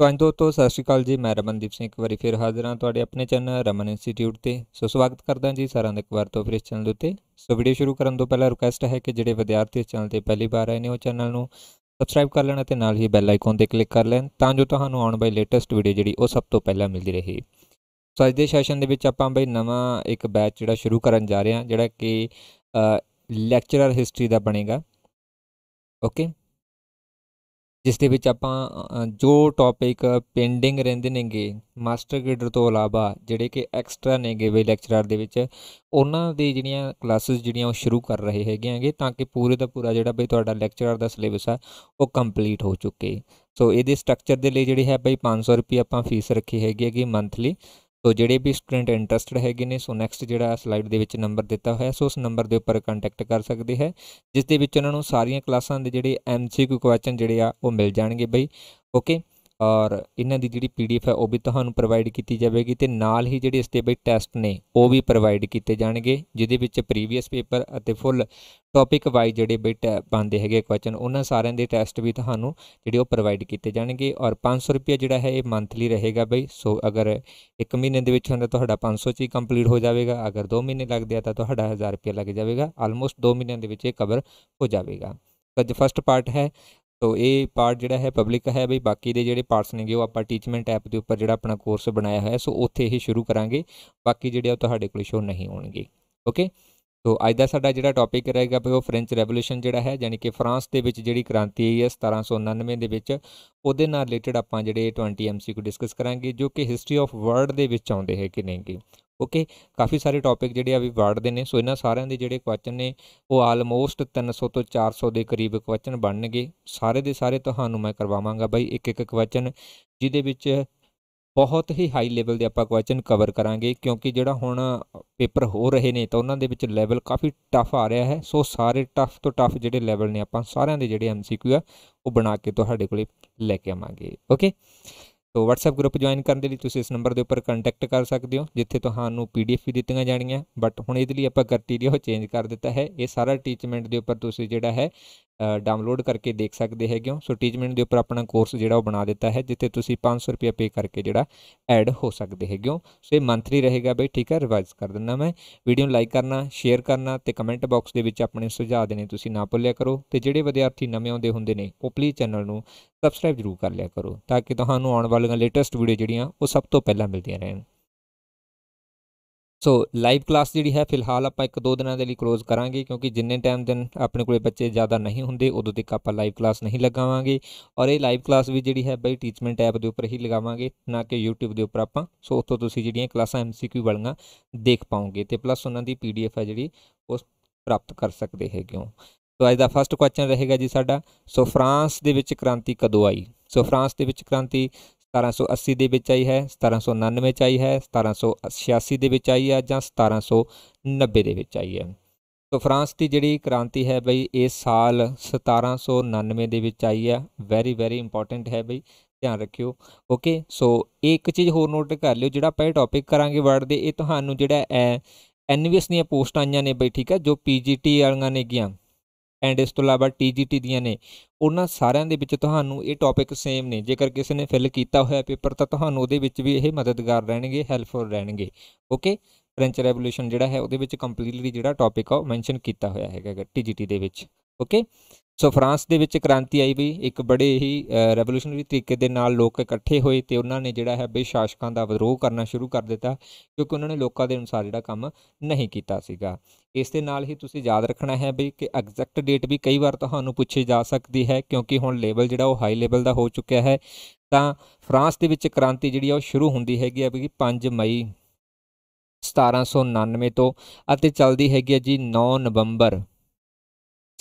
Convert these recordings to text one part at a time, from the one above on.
ਸੋ ਅੱਜ ਦੋਸਤੋ ਸਤਿ ਸ਼੍ਰੀ ਅਕਾਲ ਜੀ ਮੈਂ ਰਮਨਦੀਪ ਸਿੰਘ ਇੱਕ ਵਾਰੀ ਫਿਰ ਹਾਜ਼ਰ ਹਾਂ ਤੁਹਾਡੇ ਆਪਣੇ ਚੈਨਲ ਰਮਨ ਇੰਸਟੀਚਿਊਟ ਤੇ ਸੋ ਸਵਾਗਤ ਕਰਦਾ ਜੀ ਸਾਰਿਆਂ ਦਾ ਇੱਕ ਵਾਰ ਤੋਂ ਫਿਰ ਇਸ ਚੈਨਲ ਉੱਤੇ ਸੋ ਵੀਡੀਓ ਸ਼ੁਰੂ ਕਰਨ ਤੋਂ ਪਹਿਲਾਂ ਰਿਕਵੈਸਟ ਹੈ ਕਿ ਜਿਹੜੇ ਵਿਦਿਆਰਥੀ ਇਸ ਚੈਨਲ ਤੇ ਪਹਿਲੀ ਵਾਰ ਆਏ ਨੇ ਉਹ ਚੈਨਲ ਨੂੰ ਸਬਸਕ੍ਰਾਈਬ ਕਰ ਲੈਣ ਅਤੇ ਨਾਲ ਹੀ ਬੈਲ ਆਈਕਨ ਤੇ ਕਲਿੱਕ ਕਰ ਲੈਣ ਤਾਂ ਜੋ ਤੁਹਾਨੂੰ ਆਉਣ ਵਾਲੀ ਲੇਟੈਸਟ ਵੀਡੀਓ ਜਿਹੜੀ ਉਹ ਸਭ ਤੋਂ ਪਹਿਲਾਂ ਮਿਲਦੀ ਰਹੇ ਸੋ ਅੱਜ ਦੇ ਸੈਸ਼ਨ ਦੇ ਵਿੱਚ ਆਪਾਂ ਬਈ ਨਵਾਂ ਇੱਕ ਬੈਚ ਜਿਹੜਾ ਸ਼ੁਰੂ ਕਰਨ ਜਾ ਰਹੇ ਹਾਂ ਜਿਹੜਾ ਕਿ ਲੈਕਚਰਰ ਹਿਸਟਰੀ ਦਾ ਬਣੇਗਾ ਓਕੇ ਜਿਸ ਦੇ ਵਿੱਚ ਆਪਾਂ ਜੋ ਟੌਪਿਕ ਪੈਂਡਿੰਗ ਰਹਿੰਦੇ ਨੇਗੇ ਮਾਸਟਰ ਗ੍ਰੇਡਰ ਤੋਂ ਇਲਾਵਾ ਜਿਹੜੇ ਕਿ ਐਕਸਟਰਾ ਨੇਗੇ ਵੀ ਲੈਕਚਰਰ ਦੇ ਵਿੱਚ ਉਹਨਾਂ ਦੀ ਜਿਹੜੀਆਂ ਕਲਾਸਿਸ ਜਿਹੜੀਆਂ ਉਹ ਸ਼ੁਰੂ ਕਰ ਰਹੇ ਹੈਗੇ ਆਂਗੇ ਤਾਂ ਕਿ ਪੂਰੇ ਦਾ ਪੂਰਾ ਜਿਹੜਾ ਬਈ ਤੁਹਾਡਾ ਲੈਕਚਰਰ ਦਾ ਸਿਲੇਬਸ ਆ ਉਹ ਕੰਪਲੀਟ ਹੋ ਚੁੱਕੇ ਸੋ ਇਹਦੇ ਸਟਰਕਚਰ ਦੇ ਲਈ ਜਿਹੜੀ ਹੈ ਬਈ 500 ਰੁਪਏ ਆਪਾਂ ਫੀਸ ਰੱਖੀ ਹੈਗੀ ਹੈਗੀ ਮੰਥਲੀ ਸੋ ਜਿਹੜੇ ਵੀ ਸਟੂਡੈਂਟ ਇੰਟਰਸਟਡ ਹੈਗੇ ਨੇ ਸੋ ਨੈਕਸਟ ਜਿਹੜਾ ਸਲਾਈਡ ਦੇ ਵਿੱਚ ਨੰਬਰ ਦਿੱਤਾ ਹੋਇਆ ਸੋ ਉਸ ਨੰਬਰ ਦੇ ਉੱਪਰ ਕੰਟੈਕਟ ਕਰ ਸਕਦੇ ਹੈ ਜਿਸ ਦੇ ਵਿੱਚ ਉਹਨਾਂ ਨੂੰ ਸਾਰੀਆਂ ਕਲਾਸਾਂ ਦੇ ਜਿਹੜੇ ਐਮਸੀਕਿਊ ਕੁਐਸਚਨ ਜਿਹੜੇ ਆ ਉਹ ਮਿਲ ਜਾਣਗੇ ਬਈ ਓਕੇ ਔਰ ਇਹਨਾਂ ਦੀ ਜਿਹੜੀ ਪੀਡੀਐਫ ਹੈ ਉਹ ਵੀ ਤੁਹਾਨੂੰ ਪ੍ਰੋਵਾਈਡ ਕੀਤੀ ਜਾਵੇਗੀ ਤੇ ਨਾਲ ਹੀ ਜਿਹੜੇ ਇਸ ਬਈ ਟੈਸਟ ਨੇ ਉਹ ਵੀ ਪ੍ਰੋਵਾਈਡ ਕੀਤੇ ਜਾਣਗੇ ਜਿਹਦੇ ਵਿੱਚ ਪ੍ਰੀਵੀਅਸ ਪੇਪਰ ਅਤੇ ਫੁੱਲ ਟੌਪਿਕ ਵਾਈਜ਼ ਜਿਹੜੇ ਬਿਟ ਬੰਦੇ ਹੈਗੇ ਕੁਐਸਚਨ ਉਹਨਾਂ ਸਾਰਿਆਂ ਦੇ ਟੈਸਟ ਵੀ ਤੁਹਾਨੂੰ ਜਿਹੜੇ ਉਹ ਪ੍ਰੋਵਾਈਡ ਕੀਤੇ ਜਾਣਗੇ ਔਰ 500 ਰੁਪਏ ਜਿਹੜਾ ਹੈ ਇਹ ਮੰਥਲੀ ਰਹੇਗਾ ਬਈ ਸੋ ਅਗਰ 1 ਮਹੀਨੇ ਦੇ ਵਿੱਚ ਹੁੰਦਾ ਤੁਹਾਡਾ 500 ਚ ਹੀ ਕੰਪਲੀਟ ਹੋ ਜਾਵੇਗਾ ਅਗਰ 2 ਮਹੀਨੇ ਲੱਗਦੇ ਆ ਤਾਂ ਤੁਹਾਡਾ 1000 ਰੁਪਏ ਲੱਗ ਜਾਵੇਗਾ ਆਲਮੋਸਟ 2 ਮਹੀਨਿਆਂ ਦੇ ਵਿੱਚ ਇਹ ਕਵਰ ਹੋ ਜਾਵੇਗਾ ਤਾਂ ਜੋ ਫਸਟ ਪਾਰਟ ਹੈ ਸੋ ਇਹ ਪਾਰਟ ਜਿਹੜਾ ਹੈ ਪਬਲਿਕ ਹੈ ਬਈ ਬਾਕੀ ਦੇ ਜਿਹੜੇ ਪਾਰਟਸ ਨੇਗੇ ਉਹ ਆਪਾਂ ਟੀਚਮੈਂਟ ਐਪ ਦੇ ਉੱਪਰ ਜਿਹੜਾ ਆਪਣਾ ਕੋਰਸ ਬਣਾਇਆ ਹੋਇਆ ਸੋ ਉੱਥੇ ਇਹ ਸ਼ੁਰੂ ਕਰਾਂਗੇ ਬਾਕੀ ਜਿਹੜੇ ਉਹ ਤੁਹਾਡੇ ਕੋਲ ਸ਼ੋ ਨਹੀਂ ਹੋਣਗੇ ਓਕੇ ਸੋ ਅੱਜ ਦਾ ਸਾਡਾ ਜਿਹੜਾ ਟੌਪਿਕ ਰਹੇਗਾ ਬਈ ਉਹ ਫ੍ਰੈਂਚ ਰੈਵੋਲੂਸ਼ਨ ਜਿਹੜਾ ਹੈ ਯਾਨੀ ਕਿ ਫਰਾਂਸ ਦੇ ਵਿੱਚ ਜਿਹੜੀ ਕ੍ਰਾਂਤੀ ਆਈ ਹੈ 1799 ਦੇ ਵਿੱਚ ਉਹਦੇ ਨਾਲ ਰਿਲੇਟਡ ਆਪਾਂ ਜਿਹੜੇ 20 ਐਮਸੀਕਿਊ ਡਿਸਕਸ ਕਰਾਂਗੇ ਜੋ ਕਿ ਹਿਸਟਰੀ ਆਫ ਵਰਲਡ ਦੇ ਵਿੱਚ ਆਉਂਦੇ ਹੈ ਕਿ ਨਹੀਂਗੇ ਓਕੇ ਕਾਫੀ ਸਾਰੇ ਟੌਪਿਕ ਜਿਹੜੇ ਆ ਵੀ ਵਾਰਡ ਦੇ ਨੇ ਸੋ ਇਹਨਾਂ ਸਾਰਿਆਂ ਦੇ ਜਿਹੜੇ ਕੁਐਸਚਨ ਨੇ ਉਹ ਆਲਮੋਸਟ 300 ਤੋਂ 400 ਦੇ ਕਰੀਬ ਕੁਐਸਚਨ ਬਣਨਗੇ ਸਾਰੇ ਦੇ ਸਾਰੇ ਤੁਹਾਨੂੰ ਮੈਂ ਕਰਵਾਵਾਂਗਾ ਬਾਈ ਇੱਕ ਇੱਕ ਕੁਐਸਚਨ ਜਿਹਦੇ ਵਿੱਚ ਬਹੁਤ ਹੀ ਹਾਈ ਲੈਵਲ ਦੇ ਆਪਾਂ ਕੁਐਸਚਨ ਕਵਰ ਕਰਾਂਗੇ ਕਿਉਂਕਿ ਜਿਹੜਾ ਹੁਣ ਪੇਪਰ ਹੋ ਰਹੇ ਨੇ ਤਾਂ ਉਹਨਾਂ ਦੇ ਵਿੱਚ ਲੈਵਲ ਕਾਫੀ ਟਫ ਆ ਰਿਹਾ ਹੈ ਸੋ ਸਾਰੇ ਟਫ ਤੋਂ ਟਫ ਜਿਹੜੇ ਲੈਵਲ ਨੇ ਆਪਾਂ ਸਾਰਿਆਂ ਦੇ ਜਿਹੜੇ ਐਮਸੀਕਿਊ ਆ ਉਹ ਬਣਾ ਕੇ ਤੁਹਾਡੇ ਕੋਲੇ ਲੈ ਕੇ ਆਵਾਂਗੇ ਓਕੇ ਤੋ WhatsApp ਗਰੁੱਪ ਜੁਆਇਨ ਕਰਨ ਦੇ ਲਈ ਤੁਸੀਂ ਇਸ ਨੰਬਰ ਦੇ ਉੱਪਰ ਕੰਟੈਕਟ ਕਰ ਸਕਦੇ ਹੋ ਜਿੱਥੇ ਤੁਹਾਨੂੰ PDF ਵੀ ਦਿੱਤੀਆਂ ਜਾਣੀਆਂ ਬਟ ਹੁਣ ਇਹਦੇ ਲਈ ਆਪਾਂ ਦੀ ਉਹ ਚੇਂਜ ਕਰ ਦਿੱਤਾ ਹੈ ਇਹ ਸਾਰਾ ਟੀਚਮੈਂਟ ਦੇ ਉੱਪਰ ਤੁਸੀਂ ਜਿਹੜਾ ਹੈ ਡਾਊਨਲੋਡ ਕਰਕੇ ਦੇਖ ਸਕਦੇ ਹੈਗੇ ਹੋ ਸੋ ਟੀਚਮੈਂਟ ਦੇ ਉੱਪਰ ਆਪਣਾ ਕੋਰਸ ਜਿਹੜਾ ਉਹ ਬਣਾ ਦਿੱਤਾ ਹੈ ਜਿੱਥੇ ਤੁਸੀਂ 500 ਰੁਪਏ ਪੇ ਕਰਕੇ ਜਿਹੜਾ ਐਡ ਹੋ ਸਕਦੇ ਹੈਗੇ ਹੋ ਸੋ ਇਹ ਮੰਥਲੀ ਰਹੇਗਾ ਬਈ ਠੀਕ ਹੈ ਰਿਵਾਈਜ਼ ਕਰ ਦਿੰਦਾ ਮੈਂ ਵੀਡੀਓ ਨੂੰ ਲਾਈਕ ਕਰਨਾ ਸ਼ੇਅਰ ਕਰਨਾ ਤੇ ਕਮੈਂਟ ਬਾਕਸ ਦੇ ਵਿੱਚ ਆਪਣੇ ਸੁਝਾਅ ਦੇਣੇ ਤੁਸੀਂ ਨਾ ਭੁੱਲਿਆ ਕਰੋ ਤੇ ਜਿਹੜੇ ਵਿਦਿਆਰਥੀ ਨਵੇਂ ਆਉਂਦੇ ਹੁੰਦੇ ਨੇ ਉਹ ਪਲੀਜ਼ ਚੈਨਲ ਨੂੰ ਸਬਸਕ੍ਰਾਈਬ ਜ਼ਰੂਰ ਕਰ ਲਿਆ ਕਰੋ ਤਾਂ ਕਿ ਤੁਹਾਨੂੰ ਆਉਣ ਵਾਲੀਆਂ ਲੇਟੈਸਟ ਵੀਡੀਓ ਜਿਹੜੀਆਂ ਉਹ ਸਭ ਤੋਂ ਪਹਿਲਾਂ ਮਿਲਦੀਆਂ ਰਹਿਣ ਸੋ ਲਾਈਵ ਕਲਾਸ ਜਿਹੜੀ ਹੈ ਫਿਲਹਾਲ ਆਪਾਂ ਇੱਕ ਦੋ ਦਿਨਾਂ ਦੇ ਲਈ ক্লোਜ਼ ਕਰਾਂਗੇ ਕਿਉਂਕਿ ਜਿੰਨੇ ਟਾਈਮ ਦਿਨ ਆਪਣੇ ਕੋਲੇ ਬੱਚੇ ਜ਼ਿਆਦਾ ਨਹੀਂ ਹੁੰਦੇ ਉਦੋਂ ਤੱਕ ਆਪਾਂ ਲਾਈਵ ਕਲਾਸ ਨਹੀਂ ਲਗਾਵਾਂਗੇ ਔਰ ਇਹ ਲਾਈਵ ਕਲਾਸ ਵੀ ਜਿਹੜੀ ਹੈ ਬਈ ਟੀਚਮੈਂਟ ਐਪ ਦੇ ਉੱਪਰ ਹੀ ਲਗਾਵਾਂਗੇ ਨਾ ਕਿ YouTube ਦੇ ਉੱਪਰ ਆਪਾਂ ਸੋ ਉੱਥੋਂ ਤੁਸੀਂ ਜਿਹੜੀਆਂ ਕਲਾਸਾਂ MCQ ਵਾਲੀਆਂ ਦੇਖ ਪਾਓਗੇ ਤੇ ਪਲੱਸ ਉਹਨਾਂ ਦੀ PDF ਹੈ ਜਿਹੜੀ ਉਸ ਪ੍ਰਾਪਤ ਕਰ ਸਕਦੇ ਹੈਗੇ ਹੋ ਸੋ ਅੱਜ ਦਾ ਫਸਟ ਕੁਐਸਚਨ ਰਹੇਗਾ ਜੀ ਸਾਡਾ ਸੋ ਫਰਾਂਸ ਦੇ ਵਿੱਚ ਕ੍ਰਾਂਤੀ ਕਦੋਂ ਆਈ ਸੋ ਫਰਾਂਸ ਦੇ ਵਿੱਚ ਕ੍ਰਾਂਤੀ 1780 ਦੇ ਵਿੱਚ ਆਈ ਹੈ 1799 ਚ ਆਈ ਹੈ 1786 ਦੇ ਵਿੱਚ ਆਈ ਹੈ ਜਾਂ 1790 ਦੇ ਵਿੱਚ ਆਈ ਹੈ ਸੋ ਫਰਾਂਸ ਦੀ ਜਿਹੜੀ ਕ੍ਰਾਂਤੀ ਹੈ ਬਈ ਇਹ ਸਾਲ 1799 ਦੇ ਵਿੱਚ ਆਈ ਹੈ ਵੈਰੀ ਵੈਰੀ ਇੰਪੋਰਟੈਂਟ ਹੈ ਬਈ ਧਿਆਨ ਰੱਖਿਓ ਓਕੇ ਸੋ ਇਹ ਇੱਕ ਚੀਜ਼ ਹੋਰ ਨੋਟ ਕਰ ਲਿਓ ਜਿਹੜਾ ਆਪਾਂ ਇਹ ਟੌਪਿਕ ਕਰਾਂਗੇ ਵਰਡ ਦੇ ਇਹ ਤੁਹਾਨੂੰ ਜਿਹੜਾ ਐ ਐਨਵੀਐਸ ਦੀਆਂ ਪੋਸਟਾਂ ਆਈਆਂ ਨੇ ਬਈ ਠੀਕ ਹੈ ਜੋ ਪੀਜੀਟੀ ਵਾਲੀਆਂ ਨੇ ਗਿਆ ਐਂਡ ਇਸ ਤੋਂ ਇਲਾਵਾ ਟੀਜੀਟੀ ਦੀਆਂ ਨੇ ਉਹਨਾਂ ਸਾਰਿਆਂ ਦੇ ਵਿੱਚ ਤੁਹਾਨੂੰ ਇਹ ਟੌਪਿਕ ਸੇਮ ਨੇ ਜੇਕਰ ਕਿਸੇ ਨੇ ਫਿਲ ਕੀਤਾ ਹੋਇਆ ਪੇਪਰ ਤਾਂ ਤੁਹਾਨੂੰ ਉਹਦੇ ਵਿੱਚ ਵੀ ਇਹ ਮਦਦਗਾਰ ਰਹਿਣਗੇ ਹੈਲਪਫੁਲ ਰਹਿਣਗੇ ਓਕੇ ਫ੍ਰੈਂਚ ਰੈਵੋਲੂਸ਼ਨ ਜਿਹੜਾ ਹੈ ਉਹਦੇ ਵਿੱਚ ਕੰਪਲੀਟਲੀ ਜਿਹੜਾ ਟੌਪਿਕ ਆ ਉਹ ਮੈਂਸ਼ਨ ਕੀਤਾ ਹੋਇਆ ਹੈਗਾ ਟੀਜੀਟੀ ਦੇ ਵਿੱਚ ਓਕੇ ਸੋ ਫਰਾਂਸ ਦੇ ਵਿੱਚ ਕ੍ਰਾਂਤੀ ਆਈ ਵੀ ਇੱਕ ਬੜੇ ਹੀ ਰੈਵੋਲੂਸ਼ਨਰੀ ਤਰੀਕੇ ਦੇ ਨਾਲ ਲੋਕ ਇਕੱਠੇ ਹੋਏ ਤੇ ਉਹਨਾਂ ਨੇ ਜਿਹੜਾ ਹੈ ਬਈ ਸ਼ਾਸਕਾਂ ਦਾ ਵਿਦਰੋਹ ਕਰਨਾ ਸ਼ੁਰੂ ਕਰ ਦਿੱਤਾ ਕਿਉਂਕਿ ਉਹਨਾਂ ਨੇ ਲੋਕਾਂ ਦੇ ਅਨੁਸਾਰ ਜਿਹੜਾ ਕੰਮ ਨਹੀਂ ਕੀਤਾ ਸੀਗਾ ਇਸ ਦੇ ਨਾਲ ਹੀ ਤੁਸੀਂ ਯਾਦ ਰੱਖਣਾ ਹੈ ਬਈ ਕਿ ਐਗਜ਼ੈਕਟ ਡੇਟ ਵੀ ਕਈ ਵਾਰ ਤੁਹਾਨੂੰ ਪੁੱਛੀ ਜਾ ਸਕਦੀ ਹੈ ਕਿਉਂਕਿ ਹੁਣ ਲੈਵਲ ਜਿਹੜਾ ਉਹ ਹਾਈ ਲੈਵਲ ਦਾ ਹੋ ਚੁੱਕਿਆ ਹੈ ਤਾਂ ਫਰਾਂਸ ਦੇ ਵਿੱਚ ਕ੍ਰਾਂਤੀ ਜਿਹੜੀ ਆ ਉਹ ਸ਼ੁਰੂ ਹੁੰਦੀ ਹੈਗੀ ਆ ਵੀ 5 ਮਈ 1799 ਤੋਂ ਅਤੇ ਚੱਲਦੀ ਹੈਗੀ ਆ ਜੀ 9 ਨਵੰਬਰ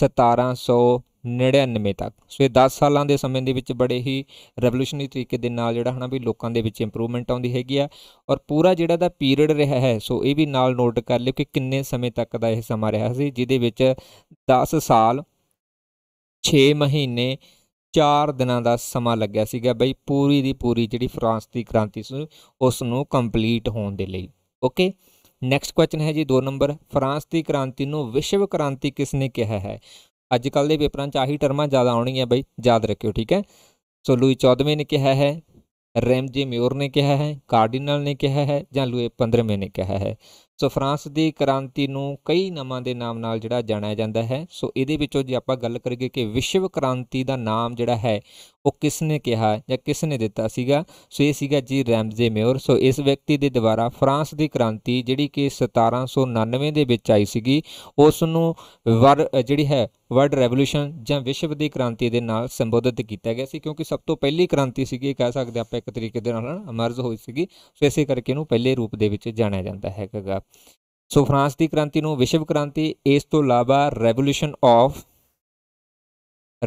1799 ਤੱਕ ਸੋ ਇਹ 10 ਸਾਲਾਂ ਦੇ ਸਮੇਂ ਦੇ ਵਿੱਚ ਬੜੇ ਹੀ ਰੈਵੋਲੂਸ਼ਨਰੀ ਤਰੀਕੇ ਦੇ ਨਾਲ ਜਿਹੜਾ ਹਨਾ ਵੀ ਲੋਕਾਂ ਦੇ ਵਿੱਚ ਇੰਪਰੂਵਮੈਂਟ ਆਉਂਦੀ ਹੈਗੀ ਆ ਔਰ ਪੂਰਾ ਜਿਹੜਾ ਦਾ ਪੀਰੀਅਡ ਰਿਹਾ ਹੈ ਸੋ ਇਹ ਵੀ ਨਾਲ ਨੋਟ ਕਰ ਲਿਓ ਕਿ ਕਿੰਨੇ ਸਮੇਂ ਤੱਕ ਦਾ ਇਹ ਸਮਾਂ ਰਿਹਾ ਸੀ ਜਿਹਦੇ ਵਿੱਚ 10 ਸਾਲ 6 ਮਹੀਨੇ 4 ਦਿਨਾਂ ਦਾ ਸਮਾਂ ਲੱਗਿਆ ਸੀਗਾ ਬਈ ਪੂਰੀ ਦੀ ਪੂਰੀ ਜਿਹੜੀ ਫਰਾਂਸ ਦੀ ਕ੍ਰਾਂਤੀ ਸੀ ਉਸ ਨੂੰ ਕੰਪਲੀਟ ਹੋਣ ਦੇ ਲਈ ਓਕੇ ਨੈਕਸਟ ਕੁਐਸਚਨ ਹੈ ਜੀ 2 ਨੰਬਰ ਫਰਾਂਸ ਦੀ ਕ੍ਰਾਂਤੀ ਨੂੰ ਵਿਸ਼ਵ ਕ੍ਰਾਂਤੀ ਕਿਸ ਨੇ ਕਿਹਾ ਹੈ ਅੱਜ ਕੱਲ ਦੇ ਪੇਪਰਾਂ 'ਚ ਆਹੀ ਟਰਮਾਂ ਜ਼ਿਆਦਾ ਆਉਣੀਆਂ ਬਈ ਯਾਦ ਰੱਖਿਓ ਠੀਕ ਹੈ ਸੋ ਲੂਈ 14ਵੇਂ ਨੇ ਕਿਹਾ ਹੈ ਜੀ ਮਿਓਰ ਨੇ ਕਿਹਾ ਹੈ ਕਾਰਡੀਨਲ ਨੇ ਕਿਹਾ ਹੈ ਜਾਂ ਲੂਈ 15ਵੇਂ ਨੇ ਕਿਹਾ ਹੈ ਸੋ ਫਰਾਂਸ ਦੀ ਕ੍ਰਾਂਤੀ ਨੂੰ ਕਈ ਨਾਮਾਂ ਦੇ ਨਾਮ ਨਾਲ ਜਿਹੜਾ ਜਾਣਿਆ ਜਾਂਦਾ ਹੈ ਸੋ ਇਹਦੇ ਵਿੱਚੋਂ ਜੇ ਆਪਾਂ ਗੱਲ ਕਰੀਏ ਕਿ ਵਿਸ਼ਵ ਕ੍ਰਾਂਤੀ ਦਾ ਨਾਮ ਜਿਹੜਾ ਹੈ ਉਹ ਕਿਸ ਨੇ ਕਿਹਾ ਜਾਂ ਕਿਸ ਨੇ ਦਿੱਤਾ ਸੀਗਾ ਸੋ ਇਹ ਸੀਗਾ ਜੀ ਰੈਮਜ਼ੇ ਮੇਅਰ ਸੋ ਇਸ ਵਿਅਕਤੀ ਦੇ ਦੁਆਰਾ ਫਰਾਂਸ ਦੀ ਕ੍ਰਾਂਤੀ ਜਿਹੜੀ ਕਿ 1799 ਦੇ ਵਿੱਚ ਆਈ ਸੀਗੀ ਉਸ ਨੂੰ ਵਰ ਜਿਹੜੀ ਹੈ ਵਰਲਡ ਰੈਵੋਲੂਸ਼ਨ ਜਾਂ ਵਿਸ਼ਵ ਦੀ ਕ੍ਰਾਂਤੀ ਦੇ ਨਾਲ ਸੰਬੋਧਿਤ ਕੀਤਾ ਗਿਆ ਸੀ ਕਿਉਂਕਿ ਸਭ ਤੋਂ ਪਹਿਲੀ ਕ੍ਰਾਂਤੀ ਸੀਗੀ ਕਹਿ ਸਕਦੇ ਆਪਾਂ ਇੱਕ ਤਰੀਕੇ ਦੇ ਨਾਲ ਅਮਰਜ ਹੋਈ ਸੀਗੀ ਸੋ ਇਸੇ ਕਰਕੇ ਇਹਨੂੰ ਪਹਿਲੇ ਰੂਪ ਦੇ ਵਿੱਚ ਜਾਣਿਆ ਜਾਂਦਾ ਹੈਗਾ ਸੋ ਫਰਾਂਸ ਦੀ ਕ੍ਰਾਂਤੀ ਨੂੰ ਵਿਸ਼ਵ ਕ੍ਰਾਂਤੀ ਇਸ ਤੋਂ ਇਲਾਵਾ ਰੈਵੋਲੂਸ਼ਨ ਆਫ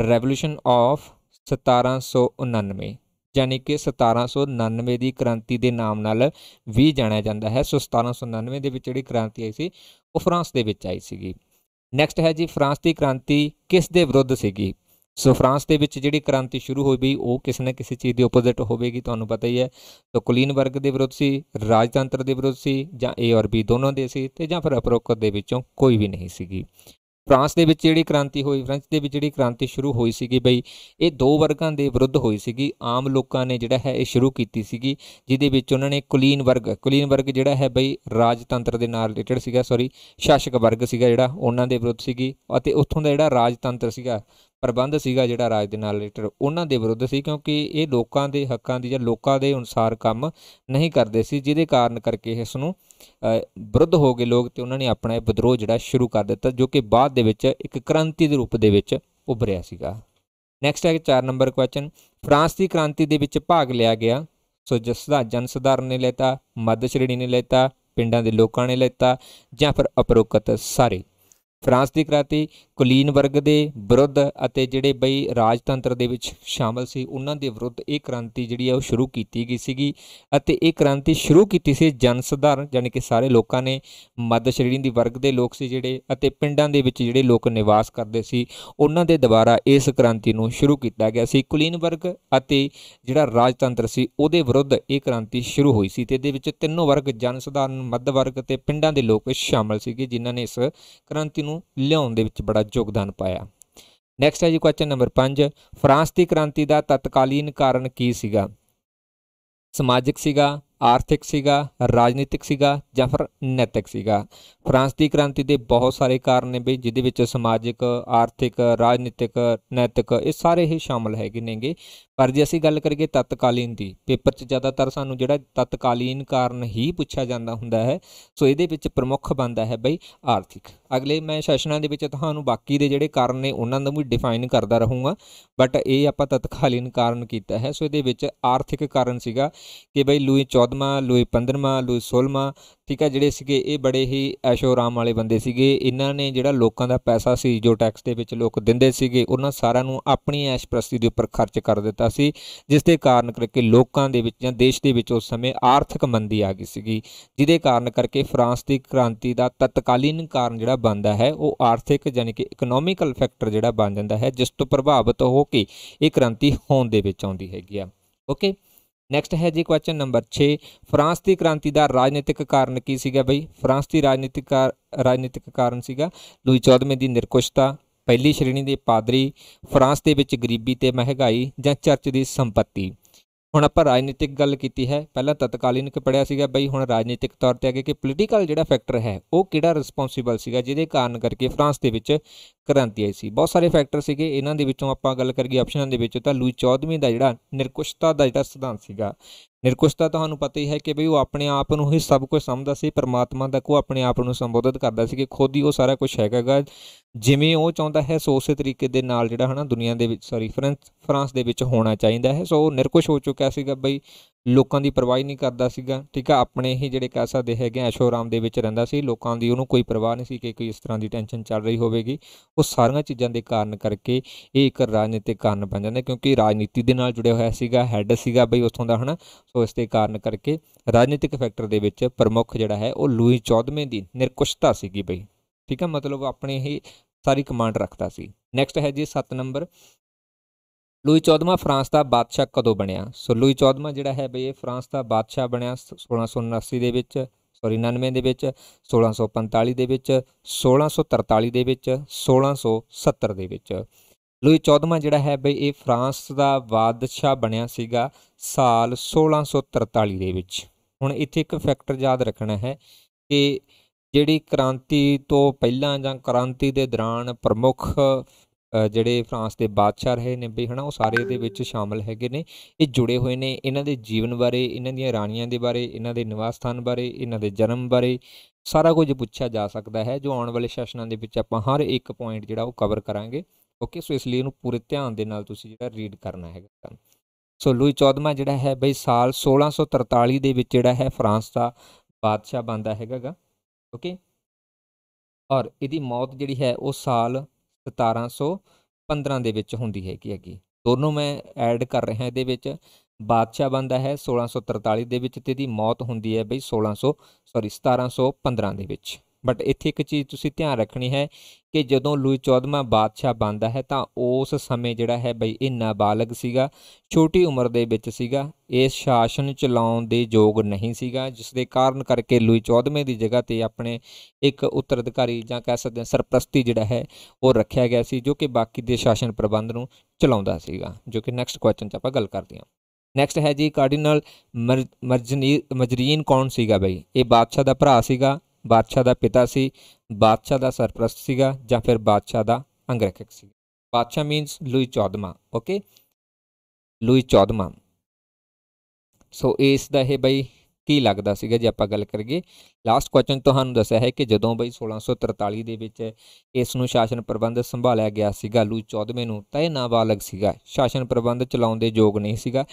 ਰੈਵੋਲੂਸ਼ਨ ਆਫ 1799 ਯਾਨੀ ਕਿ 1799 ਦੀ ਕ੍ਰਾਂਤੀ ਦੇ ਨਾਮ ਨਾਲ ਵੀ ਜਾਣਿਆ ਜਾਂਦਾ ਹੈ ਸੋ 1799 ਦੇ ਵਿੱਚ ਜਿਹੜੀ ਕ੍ਰਾਂਤੀ ਆਈ ਸੀ ਉਹ ਫਰਾਂਸ ਦੇ ਵਿੱਚ ਆਈ ਸੀਗੀ ਨੈਕਸਟ ਹੈ ਜੀ ਫਰਾਂਸ ਦੀ ਕ੍ਰਾਂਤੀ ਕਿਸ ਦੇ ਵਿਰੁੱਧ ਸੀਗੀ ਸੋ ਫਰਾਂਸ ਦੇ ਵਿੱਚ ਜਿਹੜੀ ਕ੍ਰਾਂਤੀ ਸ਼ੁਰੂ ਹੋਈ ਵੀ ਉਹ ਕਿਸ ਨਾ ਕਿਸੇ ਚੀਜ਼ ਦੇ ਆਪੋਜ਼ਿਟ ਹੋਵੇਗੀ ਤੁਹਾਨੂੰ ਪਤਾ ਹੀ ਹੈ ਸੋ ਕੁਲੀਨ ਵਰਗ ਦੇ ਵਿਰੁੱਧ ਸੀ ਰਾਜਤੰਤਰ ਦੇ ਵਿਰੁੱਧ ਸੀ ਜਾਂ ਏ ਔਰ ਬੀ ਦੋਨੋਂ ਦੇ ਸੀ ਤੇ ਜਾਂ ਫਿਰ ਅਪਰੋਕਤ ਦੇ ਵਿੱਚੋਂ ਕੋਈ ਵੀ ਨਹੀਂ ਸੀਗੀ ਫਰਾਂਸ ਦੇ ਵਿੱਚ ਜਿਹੜੀ ਕ੍ਰਾਂਤੀ ਹੋਈ ਫਰਾਂਸ ਦੇ ਵਿੱਚ ਜਿਹੜੀ ਕ੍ਰਾਂਤੀ ਸ਼ੁਰੂ ਹੋਈ ਸੀਗੀ ਬਈ ਇਹ ਦੋ ਵਰਗਾਂ ਦੇ ਵਿਰੁੱਧ ਹੋਈ ਸੀਗੀ ਆਮ ਲੋਕਾਂ ਨੇ ਜਿਹੜਾ ਹੈ ਇਹ ਸ਼ੁਰੂ ਕੀਤੀ ਸੀਗੀ ਜਿਹਦੇ ਵਿੱਚ ਉਹਨਾਂ ਨੇ ਕੁਲੀਨ ਵਰਗ ਕੁਲੀਨ ਵਰਗ ਜਿਹੜਾ ਹੈ ਬਈ ਰਾਜਤੰਤਰ ਦੇ ਨਾਲ ਰਿਲੇਟਡ ਸੀਗਾ ਸੌਰੀ ਸ਼ਾਸਕ ਵਰਗ ਸੀਗਾ ਜਿਹੜਾ ਉਹਨਾਂ ਦੇ ਵਿਰੁੱਧ ਸੀਗੀ ਅਤੇ ਉੱਥੋਂ ਦਾ ਜਿਹੜਾ ਰਾਜਤੰਤਰ ਸੀਗਾ ਪ੍ਰਬੰਧ ਸੀਗਾ ਜਿਹੜਾ ਰਾਜ ਦੇ ਨਾਲ ਰਿਲੇਟਡ ਉਹਨਾਂ ਦੇ ਵਿਰੁੱਧ ਸੀ ਕਿਉਂਕਿ ਇਹ ਲੋਕਾਂ ਦੇ ਹੱਕਾਂ ਦੀ ਜਾਂ ਲੋਕਾਂ ਦੇ ਅਨੁਸਾਰ ਕੰਮ ਨਹੀਂ ਕਰਦੇ ਸੀ ਜਿਹਦੇ ਕਾਰਨ ਕਰਕੇ ਇਸ ਨੂੰ ਵਿਰੁੱਧ ਹੋ ਗਏ ਲੋਕ ਤੇ ਉਹਨਾਂ ਨੇ ਆਪਣਾ ਇਹ ਵਿਦਰੋਹ ਜਿਹੜਾ ਸ਼ੁਰੂ ਕਰ ਦਿੱਤਾ ਜੋ ਕਿ ਬਾਅਦ ਦੇ ਵਿੱਚ ਇੱਕ ਕ੍ਰਾਂਤੀ ਦੇ ਰੂਪ ਦੇ ਵਿੱਚ ਉੱਭਰਿਆ ਸੀਗਾ ਨੈਕਸਟ ਹੈ 4 ਨੰਬਰ ਕੁਐਸਚਨ ਫਰਾਂਸ ਦੀ ਕ੍ਰਾਂਤੀ ਦੇ ਵਿੱਚ ਭਾਗ ਲਿਆ ਗਿਆ ਸੋ ਜਿਸ ਦਾ ਸਧਾਰਨ ਨੇ ਲੈਤਾ ਮੱਧ ਸ਼੍ਰੇਣੀ ਨੇ ਲੈਤਾ ਪਿੰਡਾਂ ਦੇ ਲੋਕਾਂ ਨੇ ਲੈਤਾ ਜਾਂ ਫਿਰ ਅਪਰੋਕਤ ਸਾਰੇ ਫਰਾਂਸ ਦੀ ਕ੍ਰਾਂਤੀ ਕੁਲੀਨ ਵਰਗ ਦੇ ਵਿਰੁੱਧ ਅਤੇ ਜਿਹੜੇ ਬਈ ਰਾਜਤੰਤਰ ਦੇ ਵਿੱਚ ਸ਼ਾਮਲ ਸੀ ਉਹਨਾਂ ਦੇ ਵਿਰੁੱਧ ਇਹ ਕ੍ਰਾਂਤੀ ਜਿਹੜੀ ਆ ਉਹ ਸ਼ੁਰੂ ਕੀਤੀ ਗਈ ਸੀਗੀ ਅਤੇ ਇਹ ਕ੍ਰਾਂਤੀ ਸ਼ੁਰੂ ਕੀਤੀ ਸੀ ਜਨ ਸਧਾਰਨ ਯਾਨੀ ਕਿ ਸਾਰੇ ਲੋਕਾਂ ਨੇ ਮੱਧ ਸ਼੍ਰੇਣੀ ਦੀ ਵਰਗ ਦੇ ਲੋਕ ਸੀ ਜਿਹੜੇ ਅਤੇ ਪਿੰਡਾਂ ਦੇ ਵਿੱਚ ਜਿਹੜੇ ਲੋਕ ਨਿਵਾਸ ਕਰਦੇ ਸੀ ਉਹਨਾਂ ਦੇ ਦੁਆਰਾ ਇਸ ਕ੍ਰਾਂਤੀ ਨੂੰ ਸ਼ੁਰੂ ਕੀਤਾ ਗਿਆ ਸੀ ਕੁਲੀਨ ਵਰਗ ਅਤੇ ਜਿਹੜਾ ਰਾਜਤੰਤਰ ਸੀ ਉਹਦੇ ਵਿਰੁੱਧ ਇਹ ਕ੍ਰਾਂਤੀ ਸ਼ੁਰੂ ਹੋਈ ਸੀ ਤੇ ਇਹਦੇ ਵਿੱਚ ਤਿੰਨੋਂ ਵਰਗ ਜਨ ਸਧਾਰਨ ਮੱਧ ਵਰਗ ਤੇ ਪਿੰਡਾਂ ਦੇ ਲੋਕ ਸ਼ਾਮਲ ਸੀਗੇ ਜਿਨ੍ਹਾਂ ਨੇ ਇਸ ਕ੍ਰਾਂਤੀ ਨੂੰ ਲਿਆਉਣ ਦੇ ਵਿੱਚ ਬੜਾ ਯੋਗਦਾਨ ਪਾਇਆ ਨੈਕਸਟ ਹੈ ਜੀ ਕੁਐਸਚਨ ਨੰਬਰ 5 ਫਰਾਂਸ ਦੀ ਕ੍ਰਾਂਤੀ ਦਾ ਤਤਕਾਲੀਨ ਕਾਰਨ ਕੀ ਸੀਗਾ ਸਮਾਜਿਕ ਸੀਗਾ ਆਰਥਿਕ ਸੀਗਾ ਰਾਜਨੀਤਿਕ ਸੀਗਾ ਜਾਂ ਫਿਰ ਨੈਤਿਕ ਸੀਗਾ ਫਰਾਂਸ ਦੀ ਕ੍ਰਾਂਤੀ ਦੇ ਬਹੁਤ ਸਾਰੇ ਕਾਰਨ ਨੇ ਬਈ ਜਿਹਦੇ ਵਿੱਚ ਸਮਾਜਿਕ ਆਰਥਿਕ ਰਾਜਨੀਤਿਕ ਨੈਤਿਕ ਇਹ ਸਾਰੇ ਹੀ ਸ਼ਾਮਲ ਹੈਗੇ ਨੇਗੇ ਪਰ ਜੇ ਅਸੀਂ ਗੱਲ ਕਰੀਏ ਤਤਕਾਲੀਨ ਦੀ ਪੇਪਰ 'ਚ ਜ਼ਿਆਦਾਤਰ ਸਾਨੂੰ ਜਿਹੜਾ ਤਤਕਾਲੀਨ ਕਾਰਨ ਹੀ ਪੁੱਛਿਆ ਜਾਂਦਾ ਹੁੰਦਾ ਹੈ ਸੋ ਇਹਦੇ ਵਿੱਚ ਪ੍ਰਮੁੱਖ ਬੰਦਾ ਹੈ ਬਈ ਆਰਥਿਕ ਅਗਲੇ ਮੈਂ ਸੈਸ਼ਨਾਂ ਦੇ ਵਿੱਚ ਤੁਹਾਨੂੰ ਬਾਕੀ ਦੇ ਜਿਹੜੇ ਕਾਰਨ ਨੇ ਉਹਨਾਂ ਨੂੰ ਵੀ ਡਿਫਾਈਨ ਕਰਦਾ ਰਹੂੰਗਾ ਬਟ ਇਹ ਆਪਾਂ ਤਤਕਾਲੀਨ ਕਾਰਨ ਕੀਤਾ ਹੈ ਸੋ ਇਹਦੇ ਵਿੱਚ ਆਰਥਿਕ ਕਾਰਨ ਸੀਗਾ ਕਿ ਬਈ ਲੂਈ 14ਵਾਂ ਲੂਈ 15ਵਾਂ ਲੂਈ 16ਵਾਂ ਠੀਕ ਹੈ ਜਿਹੜੇ ਸੀਗੇ ਇਹ ਬੜੇ ਹੀ ਐਸ਼ੋ ਆਰਾਮ ਵਾਲੇ ਬੰਦੇ ਸੀਗੇ ਇਹਨਾਂ ਨੇ ਜਿਹੜਾ ਲੋਕਾਂ ਦਾ ਪੈਸਾ ਸੀ ਜੋ ਟੈਕਸ ਦੇ ਵਿੱਚ ਲੋਕ ਦਿੰਦੇ ਸੀਗੇ ਉਹਨਾਂ ਸਾਰਿਆਂ ਨੂੰ ਆਪਣੀ ਐਸ਼ ਪ੍ਰਸਤੀ ਦੇ ਉੱਪਰ ਖਰਚ ਕਰ ਦਿੱਤਾ ਸੀ ਜਿਸ ਦੇ ਕਾਰਨ ਕਰਕੇ ਲੋਕਾਂ ਦੇ ਵਿੱਚ ਜਾਂ ਦੇਸ਼ ਦੇ ਵਿੱਚ ਉਸ ਸਮੇਂ ਆਰਥਿਕ ਮੰਦੀ ਆ ਗਈ ਸੀਗੀ ਜਿਹਦੇ ਕਾਰਨ ਕਰਕੇ ਫਰਾਂਸ ਦੀ ਕ੍ਰਾਂਤੀ ਦਾ ਤਤਕਾਲੀਨ ਕਾਰਨ ਜਿਹੜਾ ਬਣਦਾ ਹੈ ਉਹ ਆਰਥਿਕ ਯਾਨੀ ਕਿ ਇਕਨੋਮਿਕਲ ਫੈਕਟਰ ਜਿਹੜਾ ਬਣ ਜਾਂਦਾ ਹੈ ਜਿਸ ਤੋਂ ਪ੍ਰਭਾਵਿਤ ਹੋ ਕੇ ਇਹ ਕ੍ਰਾਂਤੀ ਹੋਣ ਦੇ ਵਿੱਚ ਆਉਂਦੀ ਹੈਗੀ ਆ ਓਕੇ ਨੈਕਸਟ ਹੈ ਜੀ ਕੁਐਸਚਨ ਨੰਬਰ 6 ਫਰਾਂਸ ਦੀ ਕ੍ਰਾਂਤੀ ਦਾ ਰਾਜਨੀਤਿਕ ਕਾਰਨ ਕੀ ਸੀਗਾ ਬਈ ਫਰਾਂਸ ਦੀ ਰਾਜਨੀਤਿਕ ਰਾਜਨੀਤਿਕ ਕਾਰਨ ਸੀਗਾ ਲੂਈ 14ਵੇਂ ਦੀ ਨਿਰਕੁਸ਼ਤਾ ਪਹਿਲੀ ਸ਼੍ਰੇਣੀ ਦੇ ਪਾਦਰੀ ਫਰਾਂਸ ਦੇ ਵਿੱਚ ਗਰੀਬੀ ਤੇ ਮਹਿੰਗਾਈ ਜਾਂ ਚਰਚ ਦੀ ਸੰਪਤੀ ਹੁਣ ਆਪਾਂ ਰਾਜਨੀਤਿਕ ਗੱਲ ਕੀਤੀ ਹੈ ਪਹਿਲਾਂ ਤਤਕਾਲੀਨ ਕਿ ਪੜਿਆ ਸੀਗਾ ਬਈ ਹੁਣ ਰਾਜਨੀਤਿਕ ਤੌਰ ਤੇ ਅੱਗੇ ਕਿ ਪੋਲੀਟੀਕਲ ਜਿਹੜਾ ਫੈਕਟਰ ਹੈ ਉਹ ਕਿਹੜਾ ਰਿਸਪੌਂਸੀਬਲ ਸੀਗਾ ਜਿਹਦੇ ਕਾਰਨ ਕਰਕੇ ਫਰਾਂਸ ਦੇ ਵਿੱਚ ਕ੍ਰਾਂਤੀ ਆਈ ਸੀ ਬਹੁਤ ਸਾਰੇ ਫੈਕਟਰ ਸੀਗੇ ਇਹਨਾਂ ਦੇ ਵਿੱਚੋਂ ਆਪਾਂ ਗੱਲ ਕਰੀਏ ਆਪਸ਼ਨਾਂ ਦੇ ਵਿੱਚ ਤਾਂ ਲੂਈ 14ਵੀਂ ਦਾ ਜਿਹੜਾ ਨਿਰਕੁਸ਼ਤਾ ਦਾ ਜਿਹੜਾ ਸਿਧਾਂਤ ਸੀਗਾ ਨਿਰਕੁਸ਼ਤਾ ਤੁਹਾਨੂੰ ਪਤਾ ਹੀ ਹੈ ਕਿ ਬਈ ਉਹ ਆਪਣੇ ਆਪ ਨੂੰ ਹੀ ਸਭ ਕੁਝ ਸਮਝਦਾ ਸੀ ਪਰਮਾਤਮਾ ਤੱਕ ਉਹ ਆਪਣੇ ਆਪ ਨੂੰ ਸੰਬੋਧਿਤ ਕਰਦਾ ਸੀ ਕਿ ਖੁਦ ਹੀ ਉਹ ਸਾਰਾ ਕੁਝ ਹੈਗਾਗਾ ਜਿਵੇਂ ਉਹ ਚਾਹੁੰਦਾ ਹੈ ਸੋ ਉਸੇ ਤਰੀਕੇ ਦੇ ਨਾਲ ਜਿਹੜਾ ਹਨਾ ਦੁਨੀਆ ਦੇ ਵਿੱਚ ਸੌਰੀ ਫਰਾਂਸ ਫਰਾਂਸ ਦੇ ਵਿੱਚ ਹੋਣਾ ਚਾਹੀਦਾ ਹੈ ਸੋ ਨਿਰਕੁਸ਼ ਹੋ ਚੁੱਕਿਆ ਸੀਗਾ ਬਈ ਲੋਕਾਂ ਦੀ ਪਰਵਾਹ ਨਹੀਂ ਕਰਦਾ ਸੀਗਾ ਠੀਕ ਆ ਆਪਣੇ ਹੀ ਜਿਹੜੇ ਕਹਿ ਸਕਦੇ ਹੈਗੇ ਐਸ਼ੋਰਾਮ ਦੇ ਵਿੱਚ ਰਹਿੰਦਾ ਸੀ ਲੋਕਾਂ ਦੀ ਉਹਨੂੰ ਕੋਈ ਪਰਵਾਹ ਨਹੀਂ ਸੀ ਕਿ ਕੋਈ ਇਸ ਤਰ੍ਹਾਂ ਦੀ ਟੈਨਸ਼ਨ ਚੱਲ ਰਹੀ ਹੋਵੇਗੀ ਉਹ ਸਾਰੀਆਂ ਚੀਜ਼ਾਂ ਦੇ ਕਾਰਨ ਕਰਕੇ ਇਹ ਇੱਕ ਰਾਜਨੀਤਿਕ ਕਾਰਨ ਬਣ ਜਾਂਦਾ ਕਿਉਂਕਿ ਰਾਜਨੀਤੀ ਦੇ ਨਾਲ ਜੁੜਿਆ ਹੋਇਆ ਸੀਗਾ ਹੈੱਡ ਸੀਗਾ ਬਈ ਉਥੋਂ ਦਾ ਹਨਾ ਸੋ ਇਸ ਦੇ ਕਾਰਨ ਕਰਕੇ ਰਾਜਨੀਤਿਕ ਫੈਕਟਰ ਦੇ ਵਿੱਚ ਪ੍ਰਮੁੱਖ ਜਿਹੜਾ ਹੈ ਉਹ ਲੂਈ 14ਵੇਂ ਦੀ ਨਿਰਕੁਸ਼ਤਾ ਸੀਗੀ ਬਈ ਠੀਕ ਆ ਮਤਲਬ ਆਪਣੇ ਹੀ ਸਾਰੀ ਕਮਾਂਡ ਰੱਖਦਾ ਸੀ ਨੈਕਸਟ ਹੈ ਜੀ 7 ਨੰਬਰ ਲੂਈ 14ਵਾਂ ਫਰਾਂਸ ਦਾ ਬਾਦਸ਼ਾਹ ਕਦੋਂ ਬਣਿਆ ਸੋ ਲੂਈ 14ਵਾਂ ਜਿਹੜਾ ਹੈ ਬਈ ਇਹ ਫਰਾਂਸ ਦਾ ਬਾਦਸ਼ਾਹ ਬਣਿਆ 1679 ਦੇ ਵਿੱਚ ਸੌਰੀ 99 ਦੇ ਵਿੱਚ 1645 ਦੇ ਵਿੱਚ 1643 ਦੇ ਵਿੱਚ 1670 ਦੇ ਵਿੱਚ ਲੂਈ 14ਵਾਂ ਜਿਹੜਾ ਹੈ ਬਈ ਇਹ ਫਰਾਂਸ ਦਾ ਬਾਦਸ਼ਾਹ ਬਣਿਆ ਸੀਗਾ ਸਾਲ 1643 ਦੇ ਵਿੱਚ ਹੁਣ ਇੱਥੇ ਇੱਕ ਫੈਕਟਰ ਯਾਦ ਰੱਖਣਾ ਹੈ ਕਿ ਜਿਹੜੀ ਕ੍ਰਾਂਤੀ ਤੋਂ ਪਹਿਲਾਂ ਜਾਂ ਕ੍ਰਾਂਤੀ ਦੇ ਦੌਰਾਨ ਪ੍ਰਮੁੱਖ ਜਿਹੜੇ ਫਰਾਂਸ ਦੇ ਬਾਦਸ਼ਾਹ ਰਹੇ ਨੇ ਵੀ ਹਨਾ ਉਹ ਸਾਰੇ ਦੇ ਵਿੱਚ ਸ਼ਾਮਲ ਹੈਗੇ ਨੇ ਇਹ ਜੁੜੇ ਹੋਏ ਨੇ ਇਹਨਾਂ ਦੇ ਜੀਵਨ ਬਾਰੇ ਇਹਨਾਂ ਦੀਆਂ ਰਾਣੀਆਂ ਦੇ ਬਾਰੇ ਇਹਨਾਂ ਦੇ ਨਿਵਾਸ ਸਥਾਨ ਬਾਰੇ ਇਹਨਾਂ ਦੇ ਜਨਮ ਬਾਰੇ ਸਾਰਾ ਕੁਝ ਪੁੱਛਿਆ ਜਾ ਸਕਦਾ ਹੈ ਜੋ ਆਉਣ ਵਾਲੇ ਸੈਸ਼ਨਾਂ ਦੇ ਵਿੱਚ ਆਪਾਂ ਹਰ ਇੱਕ ਪੁਆਇੰਟ ਜਿਹੜਾ ਉਹ ਕਵਰ ਕਰਾਂਗੇ ਓਕੇ ਸੋ ਇਸ ਲਈ ਇਹਨੂੰ ਪੂਰੇ ਧਿਆਨ ਦੇ ਨਾਲ ਤੁਸੀਂ ਜਿਹੜਾ ਰੀਡ ਕਰਨਾ ਹੈਗਾ ਸੋ ਲੂਈ 14ਵਾਂ ਜਿਹੜਾ ਹੈ ਬਈ ਸਾਲ 1643 ਦੇ ਵਿੱਚ ਜਿਹੜਾ ਹੈ ਫਰਾਂਸ ਦਾ ਬਾਦਸ਼ਾਹ ਬੰਦਾ ਹੈਗਾਗਾ ਓਕੇ ਔਰ ਇਹਦੀ ਮੌਤ ਜਿਹੜੀ ਹੈ ਉਹ ਸਾਲ 1715 ਦੇ ਵਿੱਚ ਹੁੰਦੀ ਹੈਗੀ ਹੈਗੀ ਦੋਨੋਂ ਮੈਂ ਐਡ ਕਰ ਰਿਹਾ ਇਹਦੇ ਵਿੱਚ ਬਾਦਸ਼ਾਹ ਬੰਦਾ ਹੈ 1643 ਦੇ ਵਿੱਚ ਤੇ ਦੀ ਮੌਤ ਹੁੰਦੀ ਹੈ ਬਈ 1600 ਸੌਰੀ 1715 ਦੇ ਵਿੱਚ ਬਟ ਇੱਥੇ ਇੱਕ ਚੀਜ਼ ਤੁਸੀਂ ਧਿਆਨ ਰੱਖਣੀ ਹੈ ਕਿ ਜਦੋਂ ਲੂਈ 14ਵਾਂ ਬਾਦਸ਼ਾਹ ਬਣਦਾ ਹੈ ਤਾਂ ਉਸ ਸਮੇਂ ਜਿਹੜਾ ਹੈ ਬਈ ਇਹ ਨਾਬਾਲਗ ਸੀਗਾ ਛੋਟੀ ਉਮਰ ਦੇ ਵਿੱਚ ਸੀਗਾ ਇਹ ਸ਼ਾਸਨ ਚਲਾਉਣ ਦੇ ਯੋਗ ਨਹੀਂ ਸੀਗਾ ਜਿਸ ਦੇ ਕਾਰਨ ਕਰਕੇ ਲੂਈ 14ਵੇਂ ਦੀ ਜਗ੍ਹਾ ਤੇ ਆਪਣੇ ਇੱਕ ਉੱਤਰਾਧਿਕਾਰੀ ਜਾਂ ਕਹਿ ਸਕਦੇ ਹਾਂ ਸਰਪ੍ਰਸਤੀ ਜਿਹੜਾ ਹੈ ਉਹ ਰੱਖਿਆ ਗਿਆ ਸੀ ਜੋ ਕਿ ਬਾਕੀ ਦੇ ਸ਼ਾਸਨ ਪ੍ਰਬੰਧ ਨੂੰ ਚਲਾਉਂਦਾ ਸੀਗਾ ਜੋ ਕਿ ਨੈਕਸਟ ਕੁਐਸਚਨ 'ਚ ਆਪਾਂ ਗੱਲ ਕਰਦੇ ਹਾਂ ਨੈਕਸਟ ਹੈ ਜੀ ਕਾਰਡੀਨਲ ਮਰਜਨੀ ਮਜਰੀਨ ਕੌਣ ਸੀਗਾ ਬਈ ਇਹ ਬਾਦਸ਼ਾਹ ਦਾ ਭਰਾ ਸੀਗਾ ਬਾਦਸ਼ਾਹ ਦਾ ਪਿਤਾ ਸੀ ਬਾਦਸ਼ਾਹ ਦਾ ਸਰਪ੍ਰਸਤ ਸੀਗਾ ਜਾਂ ਫਿਰ ਬਾਦਸ਼ਾਹ ਦਾ ਅੰਗਰਖਕ ਸੀ ਬਾਦਸ਼ਾਹ ਮੀਨਸ ਲੂਈ 14ਵਾਂ ਓਕੇ ਲੂਈ 14ਵਾਂ ਸੋ ਇਸ ਦਾ ਇਹ ਬਈ ਕੀ ਲੱਗਦਾ ਸੀਗਾ ਜੇ ਆਪਾਂ ਗੱਲ ਕਰੀਏ ਲਾਸਟ ਕੁਐਸਚਨ ਤੁਹਾਨੂੰ ਦੱਸਿਆ ਹੈ ਕਿ ਜਦੋਂ ਬਈ 1643 ਦੇ ਵਿੱਚ ਇਸ ਨੂੰ ਸ਼ਾਸਨ ਪ੍ਰਬੰਧ ਸੰਭਾਲਿਆ ਗਿਆ ਸੀਗਾ ਲੂ 14ਵੇਂ ਨੂੰ ਤਾਂ ਇਹ ਨਾਬਾਲਗ ਸੀਗਾ ਸ਼ਾਸਨ ਪ੍ਰਬੰਧ ਚਲਾਉਣ ਦੇ ਯੋਗ ਨਹੀਂ ਸੀਗਾ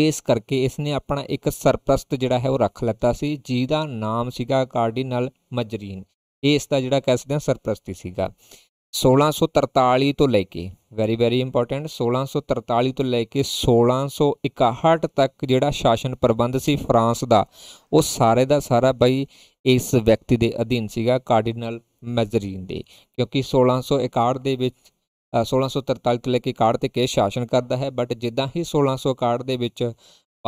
ਇਸ ਕਰਕੇ ਇਸ ਨੇ ਆਪਣਾ ਇੱਕ ਸਰਪ੍ਰਸਤ ਜਿਹੜਾ ਹੈ ਉਹ ਰੱਖ ਲੱਤਾ ਸੀ ਜਿਹਦਾ ਨਾਮ ਸੀਗਾ ਕਾਰਡੀਨਲ ਮਜਰੀਨ ਇਹ ਇਸ ਦਾ ਜਿਹੜਾ ਕਹਿ ਸਕਦੇ ਹਾਂ ਸਰਪ੍ਰਸਤੀ ਸੀਗਾ 1643 ਤੋਂ ਲੈ ਕੇ ਵੈਰੀ ਵੈਰੀ ਇੰਪੋਰਟੈਂਟ 1643 ਤੋਂ ਲੈ ਕੇ 1661 ਤੱਕ ਜਿਹੜਾ ਸ਼ਾਸਨ ਪ੍ਰਬੰਧ ਸੀ ਫਰਾਂਸ ਦਾ ਉਹ ਸਾਰੇ ਦਾ ਸਾਰਾ ਬਈ ਇਸ ਵਿਅਕਤੀ ਦੇ ਅਧੀਨ ਸੀਗਾ ਕਾਰਡੀਨਲ ਮੈਜ਼ਰੀਨ ਦੇ ਕਿਉਂਕਿ 1661 ਦੇ ਵਿੱਚ 1643 ਤੋਂ ਲੈ ਕੇ ਕਾਰਡ ਤੇ ਕੇ ਸ਼ਾਸਨ ਕਰਦਾ ਹੈ ਬਟ ਜਿੱਦਾਂ ਹੀ 1661 ਦੇ ਵਿੱਚ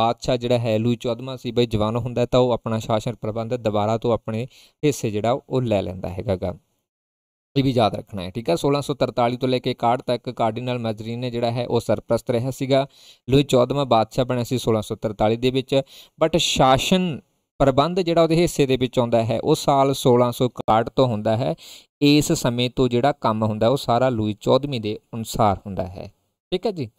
ਬਾਦਸ਼ਾਹ ਜਿਹੜਾ ਹੈ ਲੂਈ 14ਵਾਂ ਸੀ ਬਈ ਜਵਾਨ ਹੁੰਦਾ ਤਾਂ ਉਹ ਆਪਣਾ ਸ਼ਾਸਨ ਪ੍ਰਬੰਧ ਦੁਬਾਰਾ ਤੋਂ ਆਪਣੇ ਹਿੱਸੇ ਜਿਹੜਾ ਉਹ ਲੈ ਲੈਂਦਾ ਹੈਗਾਗਾ ਇਹ ਵੀ ਯਾਦ ਰੱਖਣਾ ਹੈ ਠੀਕ ਹੈ 1643 ਤੋਂ ਲੈ ਕੇ 61 ਤੱਕ ਕਾਰਡੀਨਲ ਮੈਜ਼ਰੀਨ ਨੇ ਜਿਹੜਾ ਹੈ ਉਹ ਸਰਪ੍ਰਸਤ ਰਿਹਾ ਸੀਗਾ ਲੂਈ 14ਵਾਂ ਬਾਦਸ਼ਾਹ ਬਣਿਆ ਸੀ 1643 ਦੇ ਵਿੱਚ ਬਟ ਸ਼ਾਸਨ ਪ੍ਰਬੰਧ ਜਿਹੜਾ ਉਹਦੇ ਹਿੱਸੇ ਦੇ ਵਿੱਚ ਆਉਂਦਾ ਹੈ ਉਹ ਸਾਲ 1661 ਤੋਂ ਹੁੰਦਾ ਹੈ ਇਸ ਸਮੇਂ ਤੋਂ ਜਿਹੜਾ ਕੰਮ ਹੁੰਦਾ ਉਹ ਸਾਰਾ ਲੂਈ 14ਵੀਂ ਦੇ ਅਨੁਸਾਰ ਹੁੰਦਾ ਹੈ ਠੀਕ ਹੈ ਜੀ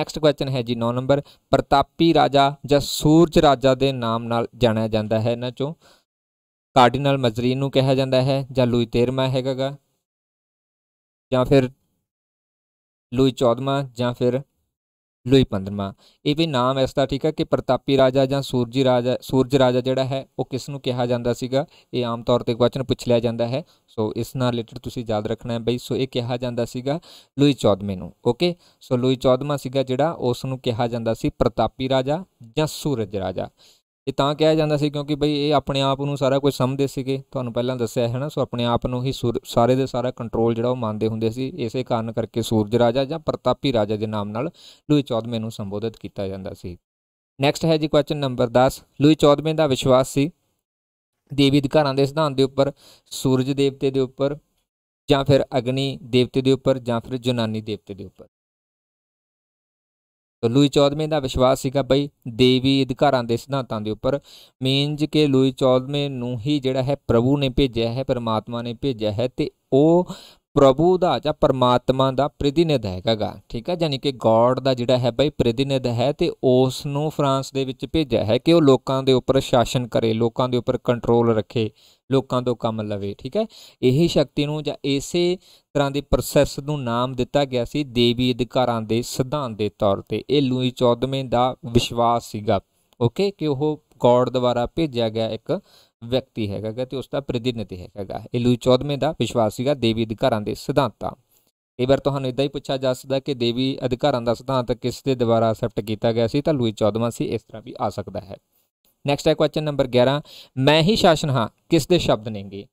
ਨੈਕਸਟ ਕੁਐਸਚਨ ਹੈ ਜੀ 9 ਨੰਬਰ ਪ੍ਰਤਾਪੀ ਰਾਜਾ ਜਾਂ ਸੂਰਜ ਰਾਜਾ ਦੇ ਨਾਮ ਨਾਲ ਜਾਣਿਆ ਜਾਂਦਾ ਹੈ ਇਹਨਾਂ ਚੋਂ ਕਾਰਡੀਨਲ ਮਜ਼ਰੀਨ ਨੂੰ ਕਿਹਾ ਜਾਂਦਾ ਹੈ ਜਾਂ ਲੂਈ 13ਵਾਂ ਹੈਗਾਗਾ ਜਾਂ ਫਿਰ ਲੂਈ 14ਵਾਂ ਜਾਂ ਫਿਰ ਲੂਈ 15ਵਾਂ ਇਹ ਵੀ ਨਾਮ ਇਸ ਦਾ ਠੀਕ ਹੈ ਕਿ ਪ੍ਰਤਾਪੀ ਰਾਜਾ ਜਾਂ ਸੂਰਜੀ ਰਾਜਾ ਸੂਰਜ ਰਾਜਾ ਜਿਹੜਾ ਹੈ ਉਹ ਕਿਸ ਨੂੰ ਕਿਹਾ ਜਾਂਦਾ ਸੀਗਾ ਇਹ ਆਮ ਤੌਰ ਤੇ ਕੁਐਸਚਨ ਪੁੱਛ ਲਿਆ ਜਾਂਦਾ ਹੈ ਸੋ ਇਸ ਨਾਲ ਰਿਲੇਟਡ ਤੁਸੀਂ ਯਾਦ ਰੱਖਣਾ ਹੈ ਬਈ ਸੋ ਇਹ ਕਿਹਾ ਜਾਂਦਾ ਸੀਗਾ ਲੂਈ 14ਵੇਂ ਨੂੰ ਓਕੇ ਸੋ ਲੂਈ 14ਵਾਂ ਸੀਗਾ ਜਿਹੜਾ ਉਸ ਨੂੰ ਕਿਹਾ ਜਾਂਦਾ ਸੀ ਪ੍ਰਤਾਪੀ ਰਾਜਾ ਜਾਂ ਸੂਰਜ ਰਾਜਾ ਇਹ ਤਾਂ ਕਿਹਾ ਜਾਂਦਾ ਸੀ ਕਿਉਂਕਿ ਬਈ ਇਹ ਆਪਣੇ ਆਪ ਨੂੰ ਸਾਰਾ ਕੁਝ ਸਮਝਦੇ ਸੀਗੇ ਤੁਹਾਨੂੰ ਪਹਿਲਾਂ ਦੱਸਿਆ ਹੈ ਨਾ ਸੋ ਆਪਣੇ ਆਪ ਨੂੰ ਹੀ ਸਾਰੇ ਦੇ ਸਾਰਾ ਕੰਟਰੋਲ ਜਿਹੜਾ ਉਹ ਮੰਨਦੇ ਹੁੰਦੇ ਸੀ ਇਸੇ ਕਾਰਨ ਕਰਕੇ ਸੂਰਜ ਰਾਜਾ ਜਾਂ ਪ੍ਰਤਾਪੀ ਰਾਜਾ ਦੇ ਨਾਮ ਨਾਲ ਲੂਈ 14ਵੇਂ ਨੂੰ ਸੰਬੋਧਿਤ ਕੀਤਾ ਜਾਂਦਾ ਸੀ ਨੈਕਸਟ ਹੈ ਜੀ ਕੁਐਸਚਨ ਨੰਬਰ 10 ਲੂਈ 14ਵੇਂ ਦਾ ਵਿਸ਼ਵਾਸ ਸੀ ਦੇਵੀ ਅਧਿਕਾਰਾਂ ਦੇ ਸਿਧਾਂਤ ਦੇ ਉੱਪਰ ਸੂਰਜ ਦੇਵਤੇ ਦੇ ਉੱਪਰ ਜਾਂ ਫਿਰ ਅਗਨੀ ਦੇਵਤੇ ਦੇ ਉੱਪਰ ਜਾਂ ਫਿਰ ਜਨਾਨੀ ਦੇਵਤੇ ਦੇ ਉੱਪਰ ਲੂਈ 14ਵੇਂ ਦਾ ਵਿਸ਼ਵਾਸ ਸੀਗਾ ਬਈ ਦੇਵੀ ਅਧਿਕਾਰਾਂ ਦੇ ਸਿਧਾਂਤਾਂ ਦੇ ਉੱਪਰ ਮੀਨਜ ਕਿ ਲੂਈ 14ਵੇਂ ਨੂੰ ਹੀ ਜਿਹੜਾ ਹੈ ਪ੍ਰਭੂ ਨੇ ਭੇਜਿਆ ਹੈ ਪਰਮਾਤਮਾ ਨੇ ਭੇਜਿਆ ਹੈ ਤੇ ਉਹ ਪ੍ਰਭੂ ਦਾ ਜਾਂ ਪਰਮਾਤਮਾ ਦਾ ਪ੍ਰਤੀਨਿਧ ਹੈਗਾਗਾ ਠੀਕ ਹੈ ਯਾਨੀ ਕਿ ਗੋਡ ਦਾ ਜਿਹੜਾ ਹੈ ਬਈ ਪ੍ਰਤੀਨਿਧ ਹੈ ਤੇ ਉਸ ਨੂੰ ਫਰਾਂਸ ਦੇ ਵਿੱਚ ਭੇਜਿਆ ਹੈ ਕਿ ਉਹ ਲੋਕਾਂ ਦੇ ਉੱਪਰ ਸ਼ਾਸਨ ਕਰੇ ਲੋਕਾਂ ਦੇ ਉੱਪਰ ਕੰਟਰੋਲ ਰੱਖੇ ਲੋਕਾਂ ਤੋਂ ਕੰਮ ਲਵੇ ਠੀਕ ਹੈ ਇਹੀ ਸ਼ਕਤੀ ਨੂੰ ਜਾਂ ਇਸੇ ਤਰ੍ਹਾਂ ਦੇ ਪ੍ਰੋਸੈਸ ਨੂੰ ਨਾਮ ਦਿੱਤਾ ਗਿਆ ਸੀ ਦੇਵੀ ਅਧਿਕਾਰਾਂ ਦੇ ਸਿਧਾਂਤ ਦੇ ਤੌਰ ਤੇ ਇਹ ਲੂਈ 14ਵੇਂ ਦਾ ਵਿਸ਼ਵਾਸ ਸੀਗਾ ਓਕੇ ਕਿ ਉਹ ਗੋਡ ਦੁਆਰਾ ਭੇਜਿਆ ਗਿਆ ਇੱਕ ਵਿਅਕਤੀ ਹੈਗਾ ਤੇ ਉਸ ਦਾ ਪ੍ਰਤੀਨਿਧੀ ਹੈਗਾ ਇਹ ਲੂਈ 14ਵੇਂ ਦਾ ਵਿਸ਼ਵਾਸ ਸੀਗਾ ਦੇਵੀ ਅਧਿਕਾਰਾਂ ਦੇ ਸਿਧਾਂਤਾਂ ਕਈ ਵਾਰ ਤੁਹਾਨੂੰ ਇਦਾਂ ਹੀ ਪੁੱਛਿਆ ਜਾ ਸਕਦਾ ਕਿ ਦੇਵੀ ਅਧਿਕਾਰਾਂ ਦਾ ਸਿਧਾਂਤ ਕਿਸ ਦੇ ਦੁਆਰਾ ਅਸੈਪਟ ਕੀਤਾ ਗਿਆ ਸੀ ਤਾਂ ਲੂਈ 14ਵਾਂ ਸੀ ਇਸ ਤਰ੍ਹਾਂ ਵੀ ਆ ਸਕਦਾ ਹੈ ਨੈਕਸਟ ਹੈ ਕੁਐਸਚਨ ਨੰਬਰ 11 ਮੈਂ ਹੀ ਸ਼ਾਸਨ ਹਾਂ ਕਿਸ ਦੇ ਸ਼ਬਦ ਨੇਗੇ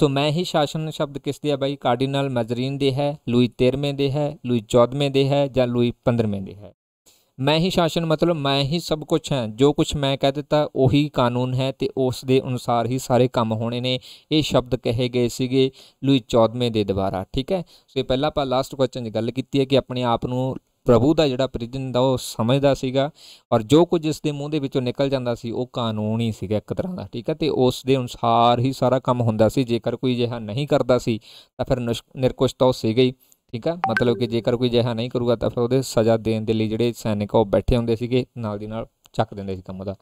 ਸੋ ਮੈਂ ਹੀ ਸ਼ਾਸਨ ਸ਼ਬਦ ਕਿਸ ਦੇ ਆ ਬਾਈ ਕਾਰਡੀਨਲ ਮੈਜ਼ਰੀਨ ਦੇ ਹੈ ਲੂਈ 13ਵੇਂ ਦੇ ਹੈ ਲੂਈ 14ਵੇਂ ਦੇ ਹੈ ਜਾਂ ਲੂਈ 15ਵੇਂ ਦੇ ਹੈ ਮੈਂ ਹੀ ਸ਼ਾਸਨ ਮਤਲਬ ਮੈਂ ਹੀ ਸਭ ਕੁਝ ਹਾਂ ਜੋ ਕੁਝ ਮੈਂ ਕਹਿ ਦਿੱਤਾ ਉਹੀ ਕਾਨੂੰਨ ਹੈ ਤੇ ਉਸ ਦੇ ਅਨੁਸਾਰ ਹੀ ਸਾਰੇ ਕੰਮ ਹੋਣੇ ਨੇ ਇਹ ਸ਼ਬਦ ਕਹੇ ਗਏ ਸੀਗੇ ਲੂਈ 14ਵੇਂ ਦੇ ਦੁਆਰਾ ਠੀਕ ਹੈ ਸੋ ਇਹ ਪਹਿਲਾਂ ਆਪਾਂ ਲਾਸਟ ਕੁਐਸਚਨ ਦੀ ਗੱਲ ਕੀਤੀ ਹੈ ਕਿ ਆਪਣੇ ਆਪ ਨੂੰ ਪ੍ਰਭੂ ਦਾ ਜਿਹੜਾ ਪ੍ਰਿਜਨ ਦਾ ਉਹ ਸਮਝਦਾ ਸੀਗਾ ਔਰ ਜੋ ਕੁਝ ਇਸ ਦੇ ਮੂੰਹ ਦੇ ਵਿੱਚੋਂ ਨਿਕਲ ਜਾਂਦਾ ਸੀ ਉਹ ਕਾਨੂੰਨ ਹੀ ਸੀਗਾ ਇੱਕ ਤਰ੍ਹਾਂ ਦਾ ਠੀਕ ਹੈ ਤੇ ਉਸ ਦੇ ਅਨੁਸਾਰ ਹੀ ਸਾਰਾ ਕੰਮ ਹੁੰਦਾ ਸੀ ਜੇਕਰ ਕੋਈ ਜਿਹਾ ਨਹੀਂ ਕਰਦਾ ਸੀ ਤਾਂ ਫਿਰ ਨਿਰਕੁਸ਼ਤਾ ਉਹ ਸੀ ਗਈ ਠੀਕ ਆ ਮਤਲਬ ਕਿ ਜੇਕਰ ਕੋਈ ਜਿਹਾ ਨਹੀਂ ਕਰੂਗਾ ਤਾਂ ਫਿਰ ਉਹਦੇ ਸਜ਼ਾ ਦੇਣ ਦੇ ਲਈ ਜਿਹੜੇ ਸੈਨਿਕ ਉਹ ਬੈਠੇ ਹੁੰਦੇ ਸੀਗੇ ਨਾਲ ਦੀ ਨਾਲ ਚੱਕ ਦਿੰਦੇ ਸੀ ਕੰਮ ਦਾ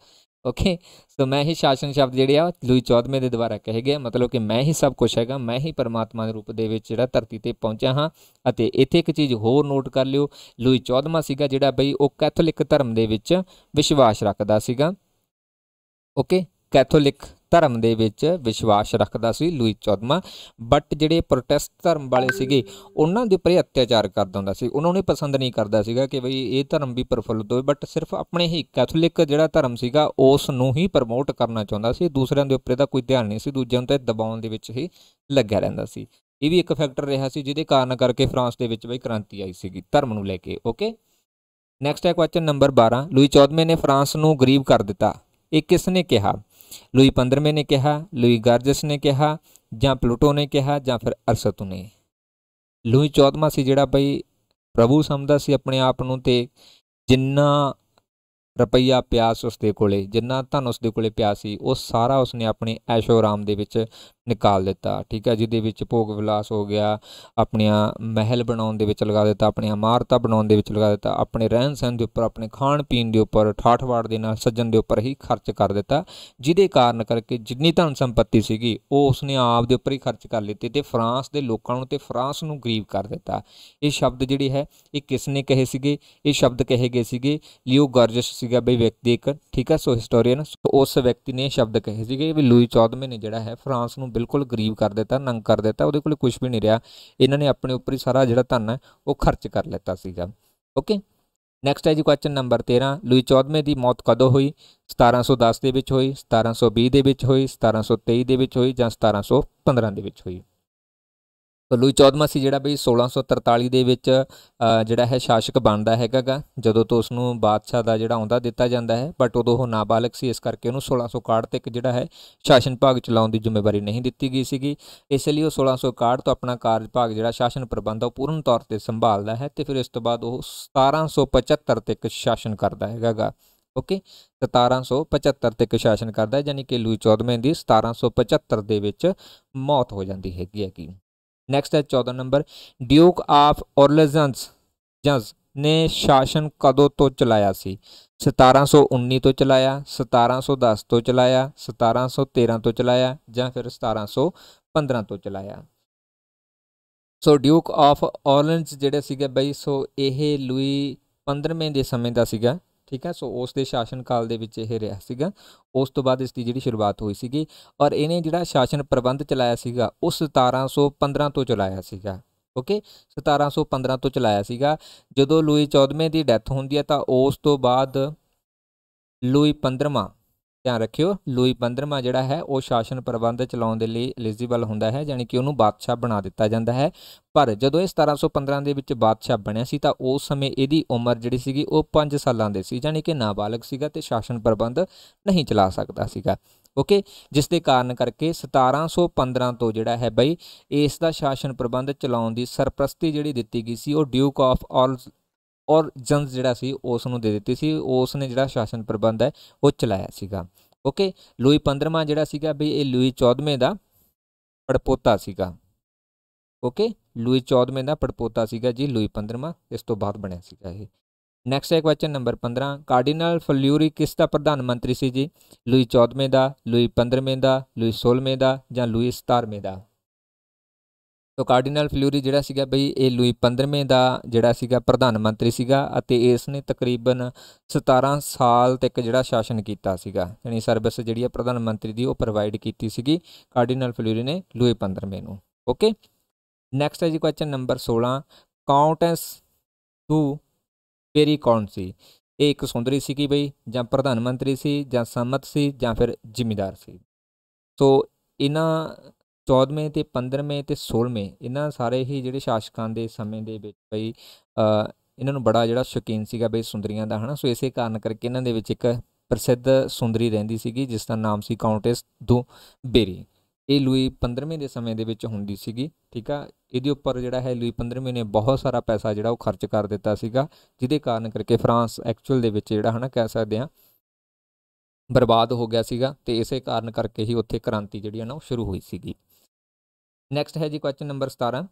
ਓਕੇ ਸੋ ਮੈਂ ਹੀ ਸ਼ਾਸਨ ਸ਼ਬਦ ਜਿਹੜੇ ਆ ਲੂਈ 14ਵੇਂ ਦੇ ਦੁਆਰਾ ਕਹੇ ਗਏ ਮਤਲਬ ਕਿ ਮੈਂ ਹੀ ਸਭ ਕੁਝ ਹੈਗਾ ਮੈਂ ਹੀ ਪਰਮਾਤਮਾ ਦੇ ਰੂਪ ਦੇ ਵਿੱਚ ਜਿਹੜਾ ਧਰਤੀ ਤੇ ਪਹੁੰਚਿਆ ਹਾਂ ਅਤੇ ਇੱਥੇ ਇੱਕ ਚੀਜ਼ ਹੋਰ ਨੋਟ ਕਰ ਲਿਓ ਲੂਈ 14ਵਾਂ ਸੀਗਾ ਜਿਹੜਾ ਬਈ ਉਹ ਕੈਥੋਲਿਕ ਧਰਮ ਦੇ ਵਿੱਚ ਵਿਸ਼ਵਾਸ ਰੱਖਦਾ ਸੀਗਾ ਓਕੇ ਕੈਥੋਲਿਕ ਧਰਮ ਦੇ ਵਿੱਚ ਵਿਸ਼ਵਾਸ ਰੱਖਦਾ ਸੀ ਲੂਈ 14ਵਾਂ ਬਟ ਜਿਹੜੇ ਪ੍ਰੋਟੈਸਟ ਧਰਮ ਵਾਲੇ ਸੀਗੇ ਉਹਨਾਂ ਦੇ ਉੱਪਰ ਅਤਿਆਚਾਰ ਕਰਦਾ ਹੁੰਦਾ ਸੀ ਉਹਨਾਂ ਨੂੰ ਪਸੰਦ ਨਹੀਂ ਕਰਦਾ ਸੀਗਾ ਕਿ ਬਈ ਇਹ ਧਰਮ ਵੀ ਪ੍ਰਫੁੱਲਤ ਹੋਵੇ ਬਟ ਸਿਰਫ ਆਪਣੇ ਹੀ ਕੈਥੋਲਿਕ ਜਿਹੜਾ ਧਰਮ ਸੀਗਾ ਉਸ ਨੂੰ ਹੀ ਪ੍ਰਮੋਟ ਕਰਨਾ ਚਾਹੁੰਦਾ ਸੀ ਦੂਸਰਿਆਂ ਦੇ ਉੱਪਰ ਇਹਦਾ ਕੋਈ ਧਿਆਨ ਨਹੀਂ ਸੀ ਦੂਜਿਆਂ ਤੇ ਦਬਾਉਣ ਦੇ ਵਿੱਚ ਹੀ ਲੱਗਿਆ ਰਹਿੰਦਾ ਸੀ ਇਹ ਵੀ ਇੱਕ ਫੈਕਟਰ ਰਿਹਾ ਸੀ ਜਿਹਦੇ ਕਾਰਨ ਕਰਕੇ ਫਰਾਂਸ ਦੇ ਵਿੱਚ ਬਈ ਕ੍ਰਾਂਤੀ ਆਈ ਸੀਗੀ ਧਰਮ ਨੂੰ ਲੈ ਕੇ ਓਕੇ ਨੈਕਸਟ ਹੈ ਕੁਐਸਚਨ ਨੰਬਰ 12 ਲੂਈ 14ਵੇਂ ਨੇ ਫਰਾਂਸ ਨੂੰ ਗਰੀਬ ਕਰ ਦਿੱਤਾ ਇਹ ਕਿਸ ਨੇ ਕਿਹਾ ਲੂਈ 15ਵੇਂ ਨੇ ਕਿਹਾ ਲੂਈ ਗਾਰਜਸ ਨੇ ਕਿਹਾ ਜਾਂ ਪਲੂਟੋ ਨੇ ਕਿਹਾ ਜਾਂ ਫਿਰ ਅਰਸਤੂ ਨੇ ਲੂਈ 14ਵਾਂ ਸੀ ਜਿਹੜਾ ਬਈ ਪ੍ਰਭੂ ਸਮਝਦਾ ਸੀ ਆਪਣੇ ਆਪ ਨੂੰ ਤੇ ਜਿੰਨਾ ਰੁਪਈਆ ਪਿਆਸ ਉਸਦੇ ਉਸ ਦੇ ਕੋਲੇ ਜਿੰਨਾ ਧਨ ਉਸ ਦੇ ਕੋਲੇ ਪਿਆ ਸੀ ਉਹ ਸਾਰਾ ਉਸਨੇ ਆਪਣੇ ਐਸ਼ੋ ਆਰਾਮ ਦੇ ਵਿੱਚ ਨਿਕਾਲ ਦਿੱਤਾ ਠੀਕ ਹੈ ਜਿਹਦੇ ਵਿੱਚ ਭੋਗ ਵਿਲਾਸ ਹੋ ਗਿਆ ਆਪਣੀਆਂ ਮਹਿਲ ਬਣਾਉਣ ਦੇ ਵਿੱਚ ਲਗਾ ਦਿੱਤਾ ਆਪਣੀਆਂ ਇਮਾਰਤਾਂ ਬਣਾਉਣ ਦੇ ਵਿੱਚ ਲਗਾ ਦਿੱਤਾ ਆਪਣੇ ਰਹਿਣ ਸਹਿਣ ਦੇ ਉੱਪਰ ਆਪਣੇ ਖਾਣ ਪੀਣ ਦੇ ਉੱਪਰ ਠਾਠਵਾੜ ਦੇ ਨਾਲ ਸੱਜਣ ਦੇ ਉੱਪਰ ਹੀ ਖਰਚ ਕਰ ਦਿੱਤਾ ਜਿਹਦੇ ਕਾਰਨ ਕਰਕੇ ਜਿੰਨੀ ਧਨ ਸੰਪਤੀ ਸੀਗੀ ਉਹ ਉਸਨੇ ਆਪ ਦੇ ਉੱਪਰ ਹੀ ਖਰਚ ਕਰ ਲਈ ਤੇ ਫਰਾਂਸ ਦੇ ਲੋਕਾਂ ਨੂੰ ਤੇ ਫਰਾਂਸ ਨੂੰ ਗਰੀਬ ਕਰ ਦਿੱਤਾ ਇਹ ਸ਼ਬਦ ਜਿਹੜੇ ਹੈ ਇਹ ਕਿਸ ਨੇ ਕਹੇ ਸੀਗੇ ਇਹ ਸ਼ਬਦ ਕਹੇ ਗਏ ਸੀਗੇ ਲਿਓ ਗਰਜਸ ਸੀਗਾ ਬਈ ਵਿਅਕਤੀ ਇੱਕ ਠੀਕ ਹੈ ਸੋ ਹਿਸਟੋਰੀਅਨ ਉਸ ਵਿਅਕਤੀ ਨੇ ਸ਼ਬਦ ਕਹੇ ਸੀਗੇ ਵੀ ਲੂਈ 14ਵੇਂ ਨੇ ਜਿਹੜਾ ਹੈ ਫਰਾਂਸ ਨੂੰ ਬਿਲਕੁਲ ਗਰੀਬ ਕਰ ਦਿੱਤਾ ਨੰਗ ਕਰ ਦਿੱਤਾ ਉਹਦੇ ਕੋਲ ਕੁਝ ਵੀ ਨਹੀਂ ਰਿਹਾ ਇਹਨਾਂ ਨੇ ਆਪਣੇ ਉੱਪਰ ਹੀ ਸਾਰਾ ਜਿਹੜਾ ਧਨ ਹੈ ਉਹ ਖਰਚ ਕਰ ਲਿੱਤਾ ਸੀਗਾ ਓਕੇ ਨੈਕਸਟ ਹੈ ਜੀ ਕੁਐਸਚਨ ਨੰਬਰ 13 ਲੂਈ 14ਵੇਂ ਦੀ ਮੌਤ ਕਦੋਂ ਹੋਈ 1710 ਦੇ ਵਿੱਚ ਹੋਈ 1720 ਦੇ ਵਿੱਚ ਹੋਈ 1723 ਦੇ ਵਿੱਚ ਹੋਈ ਜਾਂ 1715 ਦੇ ਵਿੱਚ ਹੋਈ ਲੂਈ 14ਵਾਂ ਸੀ ਜਿਹੜਾ ਬਈ 1643 ਦੇ ਵਿੱਚ ਜਿਹੜਾ ਹੈ ਸ਼ਾਸਕ ਬਣਦਾ ਹੈਗਾਗਾ ਜਦੋਂ ਤੋਂ ਉਸ ਨੂੰ ਬਾਦਸ਼ਾਹ ਦਾ ਜਿਹੜਾ ਆਉਂਦਾ ਦਿੱਤਾ ਜਾਂਦਾ ਹੈ ਬਟ ਉਦੋਂ ਉਹ ਨਾਬਾਲਗ ਸੀ ਇਸ ਕਰਕੇ ਉਹਨੂੰ 1661 ਤੱਕ ਜਿਹੜਾ ਹੈ ਸ਼ਾਸਨ ਭਾਗ ਚਲਾਉਣ ਦੀ ਜ਼ਿੰਮੇਵਾਰੀ ਨਹੀਂ ਦਿੱਤੀ ਗਈ ਸੀਗੀ ਇਸ ਲਈ ਉਹ 1661 ਤੋਂ ਆਪਣਾ ਕਾਰਜ ਭਾਗ ਜਿਹੜਾ ਸ਼ਾਸਨ ਪ੍ਰਬੰਧ ਉਹ ਪੂਰਨ ਤੌਰ ਤੇ ਸੰਭਾਲਦਾ ਹੈ ਤੇ ਫਿਰ ਇਸ ਤੋਂ ਬਾਅਦ ਉਹ 1775 ਤੱਕ ਸ਼ਾਸਨ ਕਰਦਾ ਹੈਗਾਗਾ ਓਕੇ 1775 ਤੱਕ ਸ਼ਾਸਨ ਕਰਦਾ ਹੈ ਯਾਨੀ ਕਿ ਲੂਈ 14ਵੇਂ ਦੀ 1775 ਦੇ ਵਿੱਚ ਮੌਤ ਹੋ ਜਾਂਦੀ ਹੈਗੀ ਹੈਗੀ ਨੈਕਸਟ ਹੈ 14 ਨੰਬਰ ਡਿਊਕ ਆਫ ਔਰਲੇਜ਼ਨਸ ਜੰਸ ਨੇ ਸ਼ਾਸਨ ਕਦੋਂ ਤੋਂ ਚਲਾਇਆ ਸੀ 1719 ਤੋਂ ਚਲਾਇਆ 1710 ਤੋਂ ਚਲਾਇਆ 1713 ਤੋਂ ਚਲਾਇਆ ਜਾਂ ਫਿਰ 1715 ਤੋਂ ਚਲਾਇਆ ਸੋ ਡਿਊਕ ਆਫ ਔਰਲੈਂਡਸ ਜਿਹੜੇ ਸੀਗੇ ਬਈ ਸੋ ਇਹ ਲੂਈ 15ਵੇਂ ਦੇ ਸਮੇਂ ਦਾ ਸੀਗਾ ਠੀਕ ਹੈ ਸੋ ਉਸ ਦੇ ਸ਼ਾਸਨ ਕਾਲ ਦੇ ਵਿੱਚ ਇਹ ਰਿਹਾ ਸੀਗਾ ਉਸ ਤੋਂ ਬਾਅਦ ਇਸ ਦੀ ਜਿਹੜੀ ਸ਼ੁਰੂਆਤ ਹੋਈ ਸੀਗੀ ਔਰ ਇਹਨੇ ਜਿਹੜਾ ਸ਼ਾਸਨ ਪ੍ਰਬੰਧ ਚਲਾਇਆ ਸੀਗਾ ਉਹ 1715 ਤੋਂ ਚਲਾਇਆ ਸੀਗਾ ਓਕੇ 1715 ਤੋਂ ਚਲਾਇਆ ਸੀਗਾ ਜਦੋਂ ਲੂਈ 14ਵੇਂ ਦੀ ਡੈਥ ਹੁੰਦੀ ਹੈ ਤਾਂ ਉਸ ਤੋਂ ਬਾਅਦ ਲੂਈ 15ਵਾਂ ਧਿਆਨ ਰੱਖਿਓ ਲੂਈ 15ਵਾਂ ਜਿਹੜਾ ਹੈ ਉਹ ਸ਼ਾਸਨ ਪ੍ਰਬੰਧ ਚਲਾਉਣ ਦੇ ਲਈ ਐਲੀਜੀਬਲ ਹੁੰਦਾ ਹੈ ਯਾਨੀ ਕਿ ਉਹਨੂੰ ਬਾਦਸ਼ਾਹ ਬਣਾ ਦਿੱਤਾ ਜਾਂਦਾ ਹੈ ਪਰ ਜਦੋਂ ਇਹ 1715 ਦੇ ਵਿੱਚ ਬਾਦਸ਼ਾਹ ਬਣਿਆ ਸੀ ਤਾਂ ਉਸ ਸਮੇਂ ਇਹਦੀ ਉਮਰ ਜਿਹੜੀ ਸੀਗੀ ਉਹ 5 ਸਾਲਾਂ ਦੇ ਸੀ ਯਾਨੀ ਕਿ ਨਾਬਾਲਗ ਸੀਗਾ ਤੇ ਸ਼ਾਸਨ ਪ੍ਰਬੰਧ ਨਹੀਂ ਚਲਾ ਸਕਦਾ ਸੀਗਾ ਓਕੇ ਜਿਸ ਦੇ ਕਾਰਨ ਕਰਕੇ 1715 ਤੋਂ ਜਿਹੜਾ ਹੈ ਬਈ ਇਸ ਦਾ ਸ਼ਾਸਨ ਪ੍ਰਬੰਧ ਚਲਾਉਣ ਦੀ ਸਰਪ੍ਰਸਤੀ ਜਿਹੜੀ ਦਿੱਤੀ ਗਈ ਸੀ ਉਹ ਡਿਊਕ ਆਫ ਆਲ ਔਰ ਜੰਗ ਜਿਹੜਾ ਸੀ ਉਸ ਨੂੰ ਦੇ ਦਿੱਤੀ ਸੀ ਉਸ ਨੇ ਜਿਹੜਾ ਸ਼ਾਸਨ ਪ੍ਰਬੰਧ ਹੈ ਉਹ ਚਲਾਇਆ ਸੀਗਾ ਓਕੇ ਲੂਈ 15ਵਾਂ ਜਿਹੜਾ ਸੀਗਾ ਵੀ ਇਹ ਲੂਈ 14ਵੇਂ ਦਾ ਪੜਪੋਤਾ ਸੀਗਾ ਓਕੇ ਲੂਈ 14ਵੇਂ ਦਾ ਪੜਪੋਤਾ ਸੀਗਾ ਜੀ ਲੂਈ 15ਵਾਂ ਇਸ ਤੋਂ ਬਾਅਦ ਬਣਿਆ ਸੀਗਾ ਇਹ ਨੈਕਸਟ ਹੈ ਕੁਐਸਚਨ ਨੰਬਰ 15 ਕਾਰਡੀਨਲ ਫਲਿਊਰੀ ਕਿਸ ਦਾ ਪ੍ਰਧਾਨ ਮੰਤਰੀ ਸੀ ਜੀ ਲੂਈ 14ਵੇਂ ਦਾ ਲੂਈ 15ਵੇਂ ਦਾ ਲੂਈ 16ਵੇਂ ਦਾ ਜਾਂ ਲੂਈ 17ਵੇਂ ਦਾ ਤੋ ਕਾਰਡੀਨਲ ਫਲੂਰੀ ਜਿਹੜਾ ਸੀਗਾ ਬਈ ਇਹ ਲੂਈ 15ਵੇਂ ਦਾ ਜਿਹੜਾ ਸੀਗਾ ਪ੍ਰਧਾਨ ਮੰਤਰੀ ਸੀਗਾ ਅਤੇ ਇਸ ਨੇ ਤਕਰੀਬਨ 17 ਸਾਲ ਤੱਕ ਜਿਹੜਾ ਸ਼ਾਸਨ ਕੀਤਾ ਸੀਗਾ ਯਾਨੀ ਸਰਵਿਸ ਜਿਹੜੀ ਹੈ ਪ੍ਰਧਾਨ ਮੰਤਰੀ ਦੀ ਉਹ ਪ੍ਰੋਵਾਈਡ ਕੀਤੀ ਸੀਗੀ ਕਾਰਡੀਨਲ ਫਲੂਰੀ ਨੇ ਲੂਈ 15ਵੇਂ ਨੂੰ ਓਕੇ ਨੈਕਸਟ ਹੈ ਜੀ ਕੁਐਸਚਨ ਨੰਬਰ 16 ਕਾਉਂਟੈਂਸ ਟੂ ਪੇਰੀ ਕੌਣ ਸੀ ਇਹ ਇੱਕ ਸੁੰਦਰੀ ਸੀਗੀ ਬਈ ਜਾਂ ਪ੍ਰਧਾਨ ਮੰਤਰੀ ਸੀ ਜਾਂ ਸੰਮਤ ਸੀ ਜਾਂ ਫਿਰ ਜ਼ਿੰਮੇਦਾਰ ਸੀ ਸੋ ਇਹਨਾਂ 14ਵੇਂ ਤੇ 15ਵੇਂ ਤੇ 16ਵੇਂ ਇਹਨਾਂ ਸਾਰੇ ਹੀ ਜਿਹੜੇ ਸ਼ਾਸਕਾਂ ਦੇ ਸਮੇਂ ਦੇ ਵਿੱਚ ਬਈ ਇਹਨਾਂ ਨੂੰ ਬੜਾ ਜਿਹੜਾ ਸ਼ੌਕੀਨ ਸੀਗਾ ਬਈ ਸੁੰਦਰੀਆਂ ਦਾ ਹਨਾ ਸੋ ਇਸੇ ਕਾਰਨ ਕਰਕੇ ਇਹਨਾਂ ਦੇ ਵਿੱਚ ਇੱਕ ਪ੍ਰਸਿੱਧ ਸੁੰਦਰੀ ਰਹਿੰਦੀ ਸੀਗੀ ਜਿਸ ਦਾ ਨਾਮ ਸੀ ਕਾਉਂਟੈਸ ਦੋ ਬੇਰੀ ਇਹ ਲੂਈ 15ਵੇਂ ਦੇ ਸਮੇਂ ਦੇ ਵਿੱਚ ਹੁੰਦੀ ਸੀਗੀ ਠੀਕ ਆ ਇਹਦੇ ਉੱਪਰ ਜਿਹੜਾ ਹੈ ਲੂਈ 15ਵੇਂ ਨੇ ਬਹੁਤ ਸਾਰਾ ਪੈਸਾ ਜਿਹੜਾ ਉਹ ਖਰਚ ਕਰ ਦਿੱਤਾ ਸੀਗਾ ਜਿਹਦੇ ਕਾਰਨ ਕਰਕੇ ਫਰਾਂਸ ਐਕਚੁਅਲ ਦੇ ਵਿੱਚ ਜਿਹੜਾ ਹਨਾ ਕਹਿ ਸਕਦੇ ਆ ਬਰਬਾਦ ਹੋ ਗਿਆ ਸੀਗਾ ਤੇ ਇਸੇ ਕਾਰਨ ਕਰਕੇ ਹੀ ਉੱਥੇ ਕ੍ਰਾਂਤੀ ਜਿਹੜੀ ਹੈ ਨਾ ਉਹ ਸ਼ੁਰੂ ਹੋਈ ਸੀਗੀ ਨੈਕਸਟ ਹੈ ਜੀ ਕੁਐਸਚਨ ਨੰਬਰ 17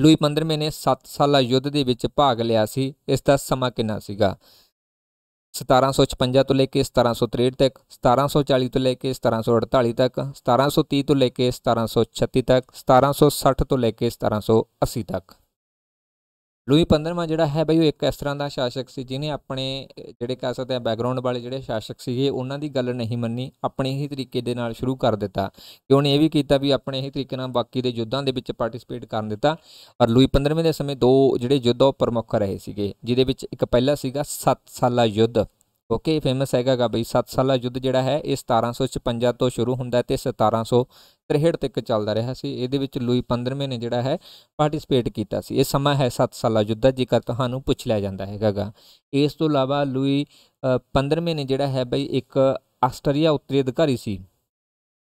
ਲੂਈ 15ਵੇਂ ਨੇ 7 ਸਾਲਾ ਯੁੱਧ ਦੇ ਵਿੱਚ ਭਾਗ ਲਿਆ ਸੀ ਇਸ ਦਾ ਸਮਾਂ ਕਿੰਨਾ ਸੀਗਾ 1756 ਤੋਂ ਲੈ ਕੇ 1763 ਤੱਕ 1740 ਤੋਂ ਲੈ ਕੇ 1748 ਤੱਕ 1730 ਤੋਂ ਲੈ ਕੇ 1736 ਤੱਕ 1760 ਤੋਂ ਲੈ ਕੇ 1780 ਤੱਕ ਲੂਈ 15ਵਾਂ ਜਿਹੜਾ ਹੈ ਬਈ ਉਹ ਇੱਕ ਇਸ ਤਰ੍ਹਾਂ ਦਾ ਸ਼ਾਸਕ ਸੀ ਜਿਨੇ ਆਪਣੇ ਜਿਹੜੇ ਕਹਿ ਸਕਦੇ ਆ ਬੈਕਗ੍ਰਾਉਂਡ ਵਾਲੇ ਜਿਹੜੇ ਸ਼ਾਸਕ ਸੀਗੇ ਉਹਨਾਂ ਦੀ ਗੱਲ ਨਹੀਂ ਮੰਨੀ ਆਪਣੇ ਹੀ ਤਰੀਕੇ ਦੇ ਨਾਲ ਸ਼ੁਰੂ ਕਰ ਦਿੱਤਾ ਕਿ ਉਹਨੇ ਇਹ ਵੀ ਕੀਤਾ ਵੀ ਆਪਣੇ ਹੀ ਤਰੀਕੇ ਨਾਲ ਬਾਕੀ ਦੇ ਯੁੱਧਾਂ ਦੇ ਵਿੱਚ ਪਾਰਟਿਸਿਪੇਟ ਕਰਨ ਦਿੱਤਾ ਔਰ ਲੂਈ 15ਵੇਂ ਦੇ ਸਮੇਂ ਦੋ ਜਿਹੜੇ ਯੁੱਧ ਉਹ ਪ੍ਰਮੁੱਖ ਰਹੇ ਸੀਗੇ ਜਿਹਦੇ ਵਿੱਚ ਇੱਕ ਪਹਿਲਾ ਸੀਗਾ 7 ਸਾਲਾ ਯੁੱਧ ਓਕੇ ਫੇਮਸ ਹੈਗਾਗਾ ਬਈ 7 ਸਾਲਾ ਯੁੱਧ ਜਿਹੜਾ ਹੈ ਇਹ 1756 ਤੋਂ ਸ਼ੁਰੂ ਹੁੰਦਾ ਤੇ 1763 ਤੱਕ ਚੱਲਦਾ ਰਿਹਾ ਸੀ ਇਹਦੇ ਵਿੱਚ ਲੂਈ 15ਵੇਂ ਨੇ ਜਿਹੜਾ ਹੈ ਪਾਰਟਿਸਿਪੇਟ ਕੀਤਾ ਸੀ ਇਹ ਸਮਾਂ ਹੈ 7 ਸਾਲਾ ਯੁੱਧ ਦਾ ਜੇਕਰ ਤੁਹਾਨੂੰ ਪੁੱਛ ਲਿਆ ਜਾਂਦਾ ਹੈਗਾਗਾ ਇਸ ਤੋਂ ਇਲਾਵਾ ਲੂਈ 15ਵੇਂ ਨੇ ਜਿਹੜਾ ਹੈ ਬਈ ਇੱਕ ਆਸਟਰੀਆ ਉੱਤਰੀ ਅਧਿਕਾਰੀ ਸੀ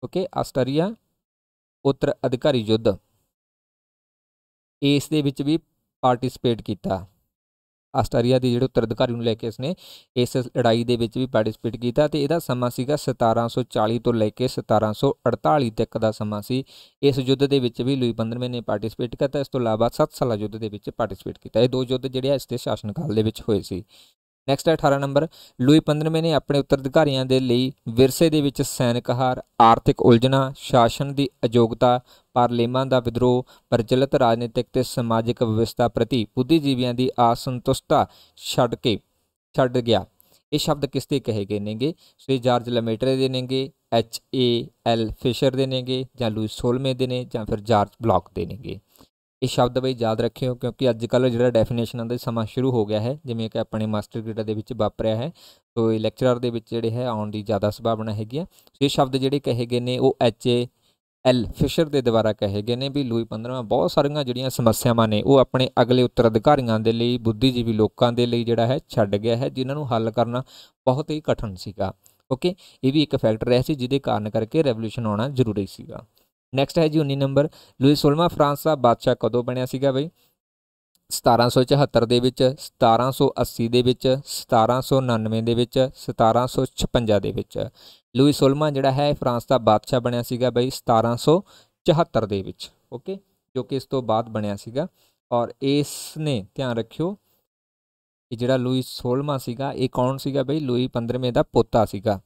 ਓਕੇ ਆਸਟਰੀਆ ਉੱਤਰ ਅਧਿਕਾਰੀ ਯੁੱਧ ਇਸ ਦੇ ਵਿੱਚ ਵੀ ਪਾਰਟਿਸਿਪੇਟ ਕੀਤਾ ਆਸਟਰੀਆ ਦੇ ਜਿਹੜੇ ਉਤਰਾਧਿਕਾਰੀ ਨੂੰ ਲੈ ਕੇ ਇਸਨੇ ਇਸ ਲੜਾਈ ਦੇ ਵਿੱਚ ਵੀ ਪਾਰਟਿਸਿਪੇਟ ਕੀਤਾ ਤੇ ਇਹਦਾ ਸਮਾਂ ਸੀਗਾ 1740 ਤੋਂ ਲੈ ਕੇ 1748 ਤੱਕ ਦਾ ਸਮਾਂ ਸੀ ਇਸ ਯੁੱਧ ਦੇ ਵਿੱਚ ਵੀ ਲੂਈ 15ਵੇਂ ਨੇ ਪਾਰਟਿਸਿਪੇਟ ਕੀਤਾ ਇਸ ਤੋਂ ਇਲਾਵਾ 7 ਸਾਲਾ ਯੁੱਧ ਦੇ ਵਿੱਚ ਪਾਰਟਿਸਿਪੇਟ ਕੀਤਾ ਇਹ ਦੋ ਯੁੱਧ ਜਿਹੜੇ ਇਸ ਦੇ ਸ਼ਾਸਨ ਕਾਲ ਦੇ ਵਿੱਚ ਹੋਏ ਸੀ ਨੈਕਸਟ ਹੈ 18 ਨੰਬਰ ਲੂਈ 15ਵੇਂ ਨੇ ਆਪਣੇ ਉੱਤਰਾਧਿਕਾਰੀਆਂ ਦੇ ਲਈ ਵਿਰਸੇ ਦੇ ਵਿੱਚ ਸੈਨਿਕ ਹਾਰ ਆਰਥਿਕ ਉਲਝਣਾ ਸ਼ਾਸਨ ਦੀ ਅਯੋਗਤਾ ਪਾਰਲੀਮਾਨ ਦਾ ਵਿਦਰੋਹ ਪ੍ਰਚਲਿਤ ਰਾਜਨੀਤਿਕ ਤੇ ਸਮਾਜਿਕ ਵਿਵਸਥਾ ਪ੍ਰਤੀ ਬੁੱਧੀਜੀਵੀਆਂ ਦੀ ਅਸੰਤੁਸ਼ਟਤਾ ਛੱਡ ਕੇ ਛੱਡ ਗਿਆ ਇਹ ਸ਼ਬਦ ਕਿਸ ਤੇ ਕਹੇ ਗਏ ਨੇਗੇ ਸ੍ਰੀ ਜਾਰਜ ਲਮੇਟਰੇ ਦੇ ਨੇਗੇ ਐਚ ਏ ਐਲ ਫਿਸ਼ਰ ਦੇ ਨੇਗੇ ਜਾਂ ਲੂਈ ਸੋਲਮੇ ਦੇ ਨੇ ਜਾਂ ਫਿਰ ਜਾਰਜ ਬਲੌਕ ਦੇ ਨੇਗੇ ਇਹ ਸ਼ਬਦ ਬਈ ਯਾਦ ਰੱਖਿਓ ਕਿਉਂਕਿ ਅੱਜ ਕੱਲ ਜਿਹੜਾ ਡੈਫੀਨੇਸ਼ਨਾਂ ਦਾ ਸਮਾਂ ਸ਼ੁਰੂ ਹੋ ਗਿਆ ਹੈ ਜਿਵੇਂ ਕਿ ਆਪਣੇ ਮਾਸਟਰ ਗ੍ਰੇਡਾਂ ਦੇ ਵਿੱਚ ਵਾਪਰਿਆ ਹੈ ਸੋ ਲੈਕਚਰਰ ਦੇ ਵਿੱਚ ਜਿਹੜੇ ਹੈ ਆਉਣ ਦੀ ਜ਼ਿਆਦਾ ਸੰਭਾਵਨਾ ਹੈਗੀ ਹੈ ਸੋ ਇਹ ਸ਼ਬਦ ਜਿਹੜੇ ਕਹੇ ਗਏ ਨੇ ਉਹ ਐਚ ਏ ਐਲ ਫਿਸ਼ਰ ਦੇ ਦੁਆਰਾ ਕਹੇ ਗਏ ਨੇ ਵੀ ਲੂਈ 15ਵਾਂ ਬਹੁਤ ਸਾਰੀਆਂ ਜਿਹੜੀਆਂ ਸਮੱਸਿਆਵਾਂ ਨੇ ਉਹ ਆਪਣੇ ਅਗਲੇ ਉੱਤਰਾਧਿਕਾਰੀਆਂ ਦੇ ਲਈ ਬੁੱਧੀਜੀਵੀ ਲੋਕਾਂ ਦੇ ਲਈ ਜਿਹੜਾ ਹੈ ਛੱਡ ਗਿਆ ਹੈ ਜਿਨ੍ਹਾਂ ਨੂੰ ਹੱਲ ਕਰਨਾ ਬਹੁਤ ਹੀ ਕਠਿਨ ਸੀਗਾ ਓਕੇ ਇਹ ਵੀ ਇੱਕ ਫੈਕਟਰ ਰਿਹਾ ਸੀ ਜਿਹਦੇ ਕਾਰਨ ਕਰਕੇ ਰੈਵੋਲੂਸ਼ਨ ਆਉਣਾ ਜ਼ਰੂਰੀ ਸੀਗਾ ਨੈਕਸਟ ਹੈ ਜੀ 19 ਨੰਬਰ ਲੂਈ 16ਵਾਂ ਫਰਾਂਸ ਦਾ ਬਾਦਸ਼ਾਹ ਕਦੋਂ ਬਣਿਆ ਸੀਗਾ ਬਈ 1774 ਦੇ ਵਿੱਚ 1780 ਦੇ ਵਿੱਚ 1799 ਦੇ ਵਿੱਚ 1756 ਦੇ ਵਿੱਚ ਲੂਈ 16ਵਾਂ ਜਿਹੜਾ ਹੈ ਫਰਾਂਸ ਦਾ ਬਾਦਸ਼ਾਹ ਬਣਿਆ ਸੀਗਾ ਬਈ 1774 ਦੇ ਵਿੱਚ ਓਕੇ ਜੋ ਕਿ ਇਸ ਤੋਂ ਬਾਅਦ ਬਣਿਆ ਸੀਗਾ ਔਰ ਇਸ ਨੇ ਧਿਆਨ ਰੱਖਿਓ ਕਿ ਜਿਹੜਾ ਲੂਈ 16ਵਾਂ ਸੀਗਾ ਇਹ ਕੌਣ ਸੀਗਾ ਬਈ ਲੂਈ 15ਵੇਂ ਦਾ ਪੋਤਾ ਸੀਗਾ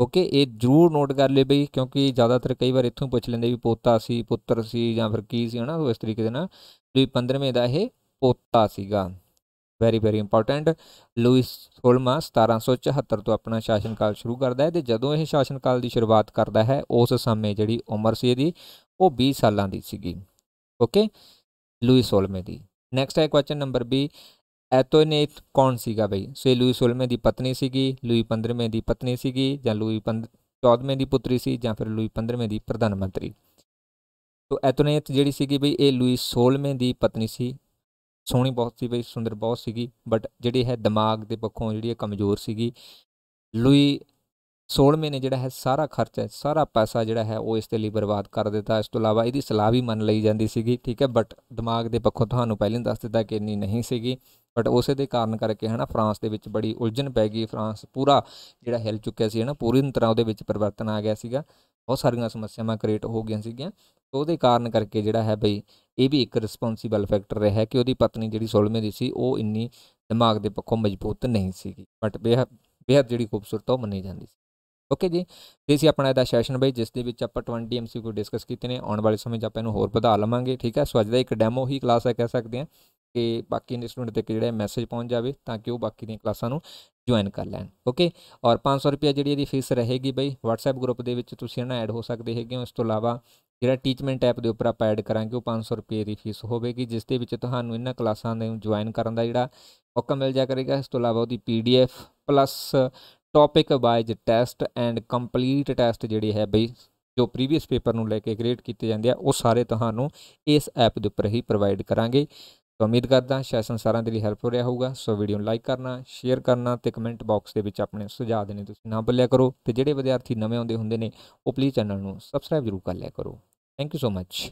ਓਕੇ ਇਹ ਜ਼ਰੂਰ ਨੋਟ ਕਰ ਲਿਓ ਬਈ ਕਿਉਂਕਿ ਜ਼ਿਆਦਾਤਰ ਕਈ ਵਾਰ ਇੱਥੋਂ ਪੁੱਛ ਲੈਂਦੇ ਵੀ ਪੋਤਾ ਸੀ ਪੁੱਤਰ ਸੀ ਜਾਂ ਫਿਰ ਕੀ ਸੀ ਹਨਾ ਇਸ ਤਰੀਕੇ ਦੇ ਨਾਲ ਲੂਈ 15ਵੇਂ ਦਾ ਇਹ ਪੋਤਾ ਸੀਗਾ ਵੈਰੀ ਵੈਰੀ ਇੰਪੋਰਟੈਂਟ ਲੂਇਸ 16ਵਾਂ 1774 ਤੋਂ ਆਪਣਾ ਸ਼ਾਸਨ ਕਾਲ ਸ਼ੁਰੂ ਕਰਦਾ ਹੈ ਤੇ ਜਦੋਂ ਇਹ ਸ਼ਾਸਨ ਕਾਲ ਦੀ ਸ਼ੁਰੂਆਤ ਕਰਦਾ ਹੈ ਉਸ ਸਮੇਂ ਜਿਹੜੀ ਉਮਰ ਸੀ ਇਹਦੀ ਉਹ 20 ਸਾਲਾਂ ਦੀ ਸੀਗੀ ਓਕੇ ਲੂਈਸ 16ਵੇਂ ਦੀ ਨੈਕਸਟ ਹੈ ਕੁਐਸਚਨ ਨੰਬਰ B ਐਤੋਨੇਤ ਕੌਣ ਸੀਗਾ ਬਈ ਸੋ ਇਹ ਲੂਈ 16ਵੇਂ ਦੀ ਪਤਨੀ ਸੀਗੀ ਲੂਈ 15ਵੇਂ ਦੀ ਪਤਨੀ ਸੀਗੀ ਜਾਂ ਲੂਈ 14ਵੇਂ ਦੀ ਪੁੱਤਰੀ ਸੀ ਜਾਂ ਫਿਰ ਲੂਈ 15ਵੇਂ ਦੀ ਪ੍ਰਧਾਨ ਮੰਤਰੀ ਸੋ ਐਤੋਨੇਤ ਜਿਹੜੀ ਸੀਗੀ ਬਈ ਇਹ ਲੂਈ 16ਵੇਂ ਦੀ ਪਤਨੀ ਸੀ ਸੋਹਣੀ ਬਹੁਤ ਸੀ ਬਈ ਸੁੰਦਰ ਬਹੁਤ ਸੀਗੀ ਬਟ ਜਿਹੜੀ ਹੈ ਦਿਮਾਗ ਦੇ ਪੱਖੋਂ ਜਿਹੜੀ ਹੈ ਕਮਜ਼ੋਰ ਸੀਗੀ ਲੂਈ ਸੋਲਵੇਂ ਨੇ ਜਿਹੜਾ ਹੈ ਸਾਰਾ ਖਰਚਾ ਸਾਰਾ ਪੈਸਾ ਜਿਹੜਾ ਹੈ ਉਹ ਇਸ ਦੇ ਲਈ ਬਰਬਾਦ ਕਰ ਦਿੱਤਾ ਇਸ ਤੋਂ ਇਲਾਵਾ ਇਹਦੀ ਸਲਾਹ ਵੀ ਮੰਨ ਲਈ ਜਾਂਦੀ ਸੀਗੀ ਠੀਕ ਹੈ ਬਟ ਦਿਮਾਗ ਦੇ ਪੱਖੋਂ ਤੁਹਾਨੂੰ ਪਹਿਲਾਂ ਦੱਸ ਦਿੱਤਾ ਕਿ ਇੰਨੀ ਨਹੀਂ ਸੀਗੀ ਬਟ ਉਸੇ ਦੇ ਕਾਰਨ ਕਰਕੇ ਹਨਾ ਫਰਾਂਸ ਦੇ ਵਿੱਚ ਬੜੀ ਉਲਝਣ ਪੈ ਗਈ ਫਰਾਂਸ ਪੂਰਾ ਜਿਹੜਾ ਹਿਲ ਚੁੱਕਿਆ ਸੀ ਹਨਾ ਪੂਰੀ ਤਰ੍ਹਾਂ ਉਹਦੇ ਵਿੱਚ ਪਰਿਵਰਤਨ ਆ ਗਿਆ ਸੀਗਾ ਬਹੁਤ ਸਾਰੀਆਂ ਸਮੱਸਿਆਵਾਂ ਕ੍ਰੀਏਟ ਹੋ ਗਈਆਂ ਸੀਗੀਆਂ ਉਹਦੇ ਕਾਰਨ ਕਰਕੇ ਜਿਹੜਾ ਹੈ ਬਈ ਇਹ ਵੀ ਇੱਕ ਰਿਸਪੌਂਸੀਬਲ ਫੈਕਟਰ ਰਿਹਾ ਕਿ ਉਹਦੀ ਪਤਨੀ ਜਿਹੜੀ ਸੋਲਮੇ ਦੀ ਸੀ ਉਹ ਇੰਨੀ ਦਿਮਾਗ ਦੇ ਪੱਖੋਂ ਮਜ਼ਬੂਤ ਨਹੀਂ ਸੀਗੀ ਬਟ ਬੇਹੱਦ ਬੇਹੱਦ ਜਿਹੜੀ ਖੂਬਸੂਰਤ ਉਹ ਮੰਨੀ ਜਾਂਦੀ ਸੀ ਓਕੇ ਜੀ ਇਹ ਸੀ ਆਪਣਾ ਇਹਦਾ ਸੈਸ਼ਨ ਬਈ ਜਿਸ ਦੇ ਵਿੱਚ ਆਪਾਂ 20 ਐਮਸੀਕਿਊ ਡਿਸਕਸ ਕੀਤੇ ਨੇ ਆਉਣ ਵਾਲੇ ਸਮੇਂ 'ਚ ਆਪਾਂ ਇਹਨੂੰ ਹੋਰ ਵਧਾ ਲਵਾਂਗੇ ਠੀਕ ਹੈ ਸੋ ਅੱਜ ਦਾ ਇੱਕ ਡੈਮੋ ਹੀ ਕਲਾਸ ਹੈ ਕਹਿ ਸਕਦੇ ਆ ਕਿ ਬਾਕੀ ਦੇ ਸਟੂਡੈਂਟ ਤੱਕ ਜਿਹੜਾ ਮੈਸੇਜ ਪਹੁੰਚ ਜਾਵੇ ਤਾਂ ਕਿ ਉਹ ਬਾਕੀ ਦੀਆਂ ਕਲਾਸਾਂ ਨੂੰ ਜੁਆਇਨ ਕਰ ਲੈਣ ਓਕੇ ਔਰ 500 ਰੁਪਏ ਜਿਹੜੀ ਇਹਦੀ ਫੀਸ ਰਹੇਗੀ ਬਈ WhatsApp ਗਰੁੱਪ ਦੇ ਵਿੱਚ ਤੁਸੀਂ ਨਾ ਐਡ ਹੋ ਸਕਦੇ ਹੈਗੇ ਉਸ ਤੋਂ ਇਲਾਵਾ ਜਿਹੜਾ ਟੀਚਮੈਂਟ ਐਪ ਦੇ ਉੱਪਰ ਆਪਾਂ ਐਡ ਕਰਾਂਗੇ ਉਹ 500 ਰੁਪਏ ਦੀ ਫੀਸ ਹੋਵੇਗੀ ਜਿਸ ਦੇ ਵਿੱਚ ਤੁਹਾਨੂੰ ਇਹਨਾਂ ਕਲਾਸਾਂ ਨੂੰ ਜੁਆਇਨ ਕਰਨ ਦਾ ਜਿਹੜਾ ਹੁਕਮ ਮਿਲ ਜਾ ਕਰੇਗਾ ਇਸ ਤੋਂ ਇਲਾਵਾ ਉਹਦੀ PDF plus topic wise test and complete test ਜਿਹੜੇ ਹੈ ਬਈ ਜੋ ਪ੍ਰੀਵੀਅਸ ਪੇਪਰ ਨੂੰ ਲੈ ਕੇ ਗ੍ਰੇਡ ਕੀਤੇ ਜਾਂਦੇ ਆ ਉਹ ਸਾਰੇ ਤੁਹਾਨੂੰ ਇਸ ਐਪ ਦੇ ਉੱਪਰ ਹੀ ਪ੍ਰੋਵਾਈਡ ਕਰਾਂਗੇ ਤਾਂ ਉਮੀਦ ਕਰਦਾ ਸੈਸ਼ਨ ਸਾਰਿਆਂ ਦੇ ਲਈ ਹੈਲਪ ਹੋ ਰਿਹਾ ਹੋਊਗਾ ਸੋ ਵੀਡੀਓ ਨੂੰ ਲਾਈਕ ਕਰਨਾ ਸ਼ੇਅਰ ਕਰਨਾ ਤੇ ਕਮੈਂਟ ਬਾਕਸ ਦੇ ਵਿੱਚ ਆਪਣੇ ਸੁਝਾਅ ਦੇਣੇ ਤੁਸੀਂ ਨਾ ਭੁੱਲਿਆ ਕਰੋ ਤੇ ਜਿਹੜੇ ਵਿਦਿਆਰਥੀ ਨਵੇਂ ਆਉਂਦੇ ਹੁੰਦੇ ਨੇ ਉਹ ਪਲੀਜ਼ ਚੈਨਲ ਨੂੰ ਸਬਸਕ੍ਰਾਈਬ ਜ਼ਰੂਰ ਕਰ ਲਿਆ ਕਰੋ ਥੈਂਕ ਯੂ ਸੋ ਮੱਚ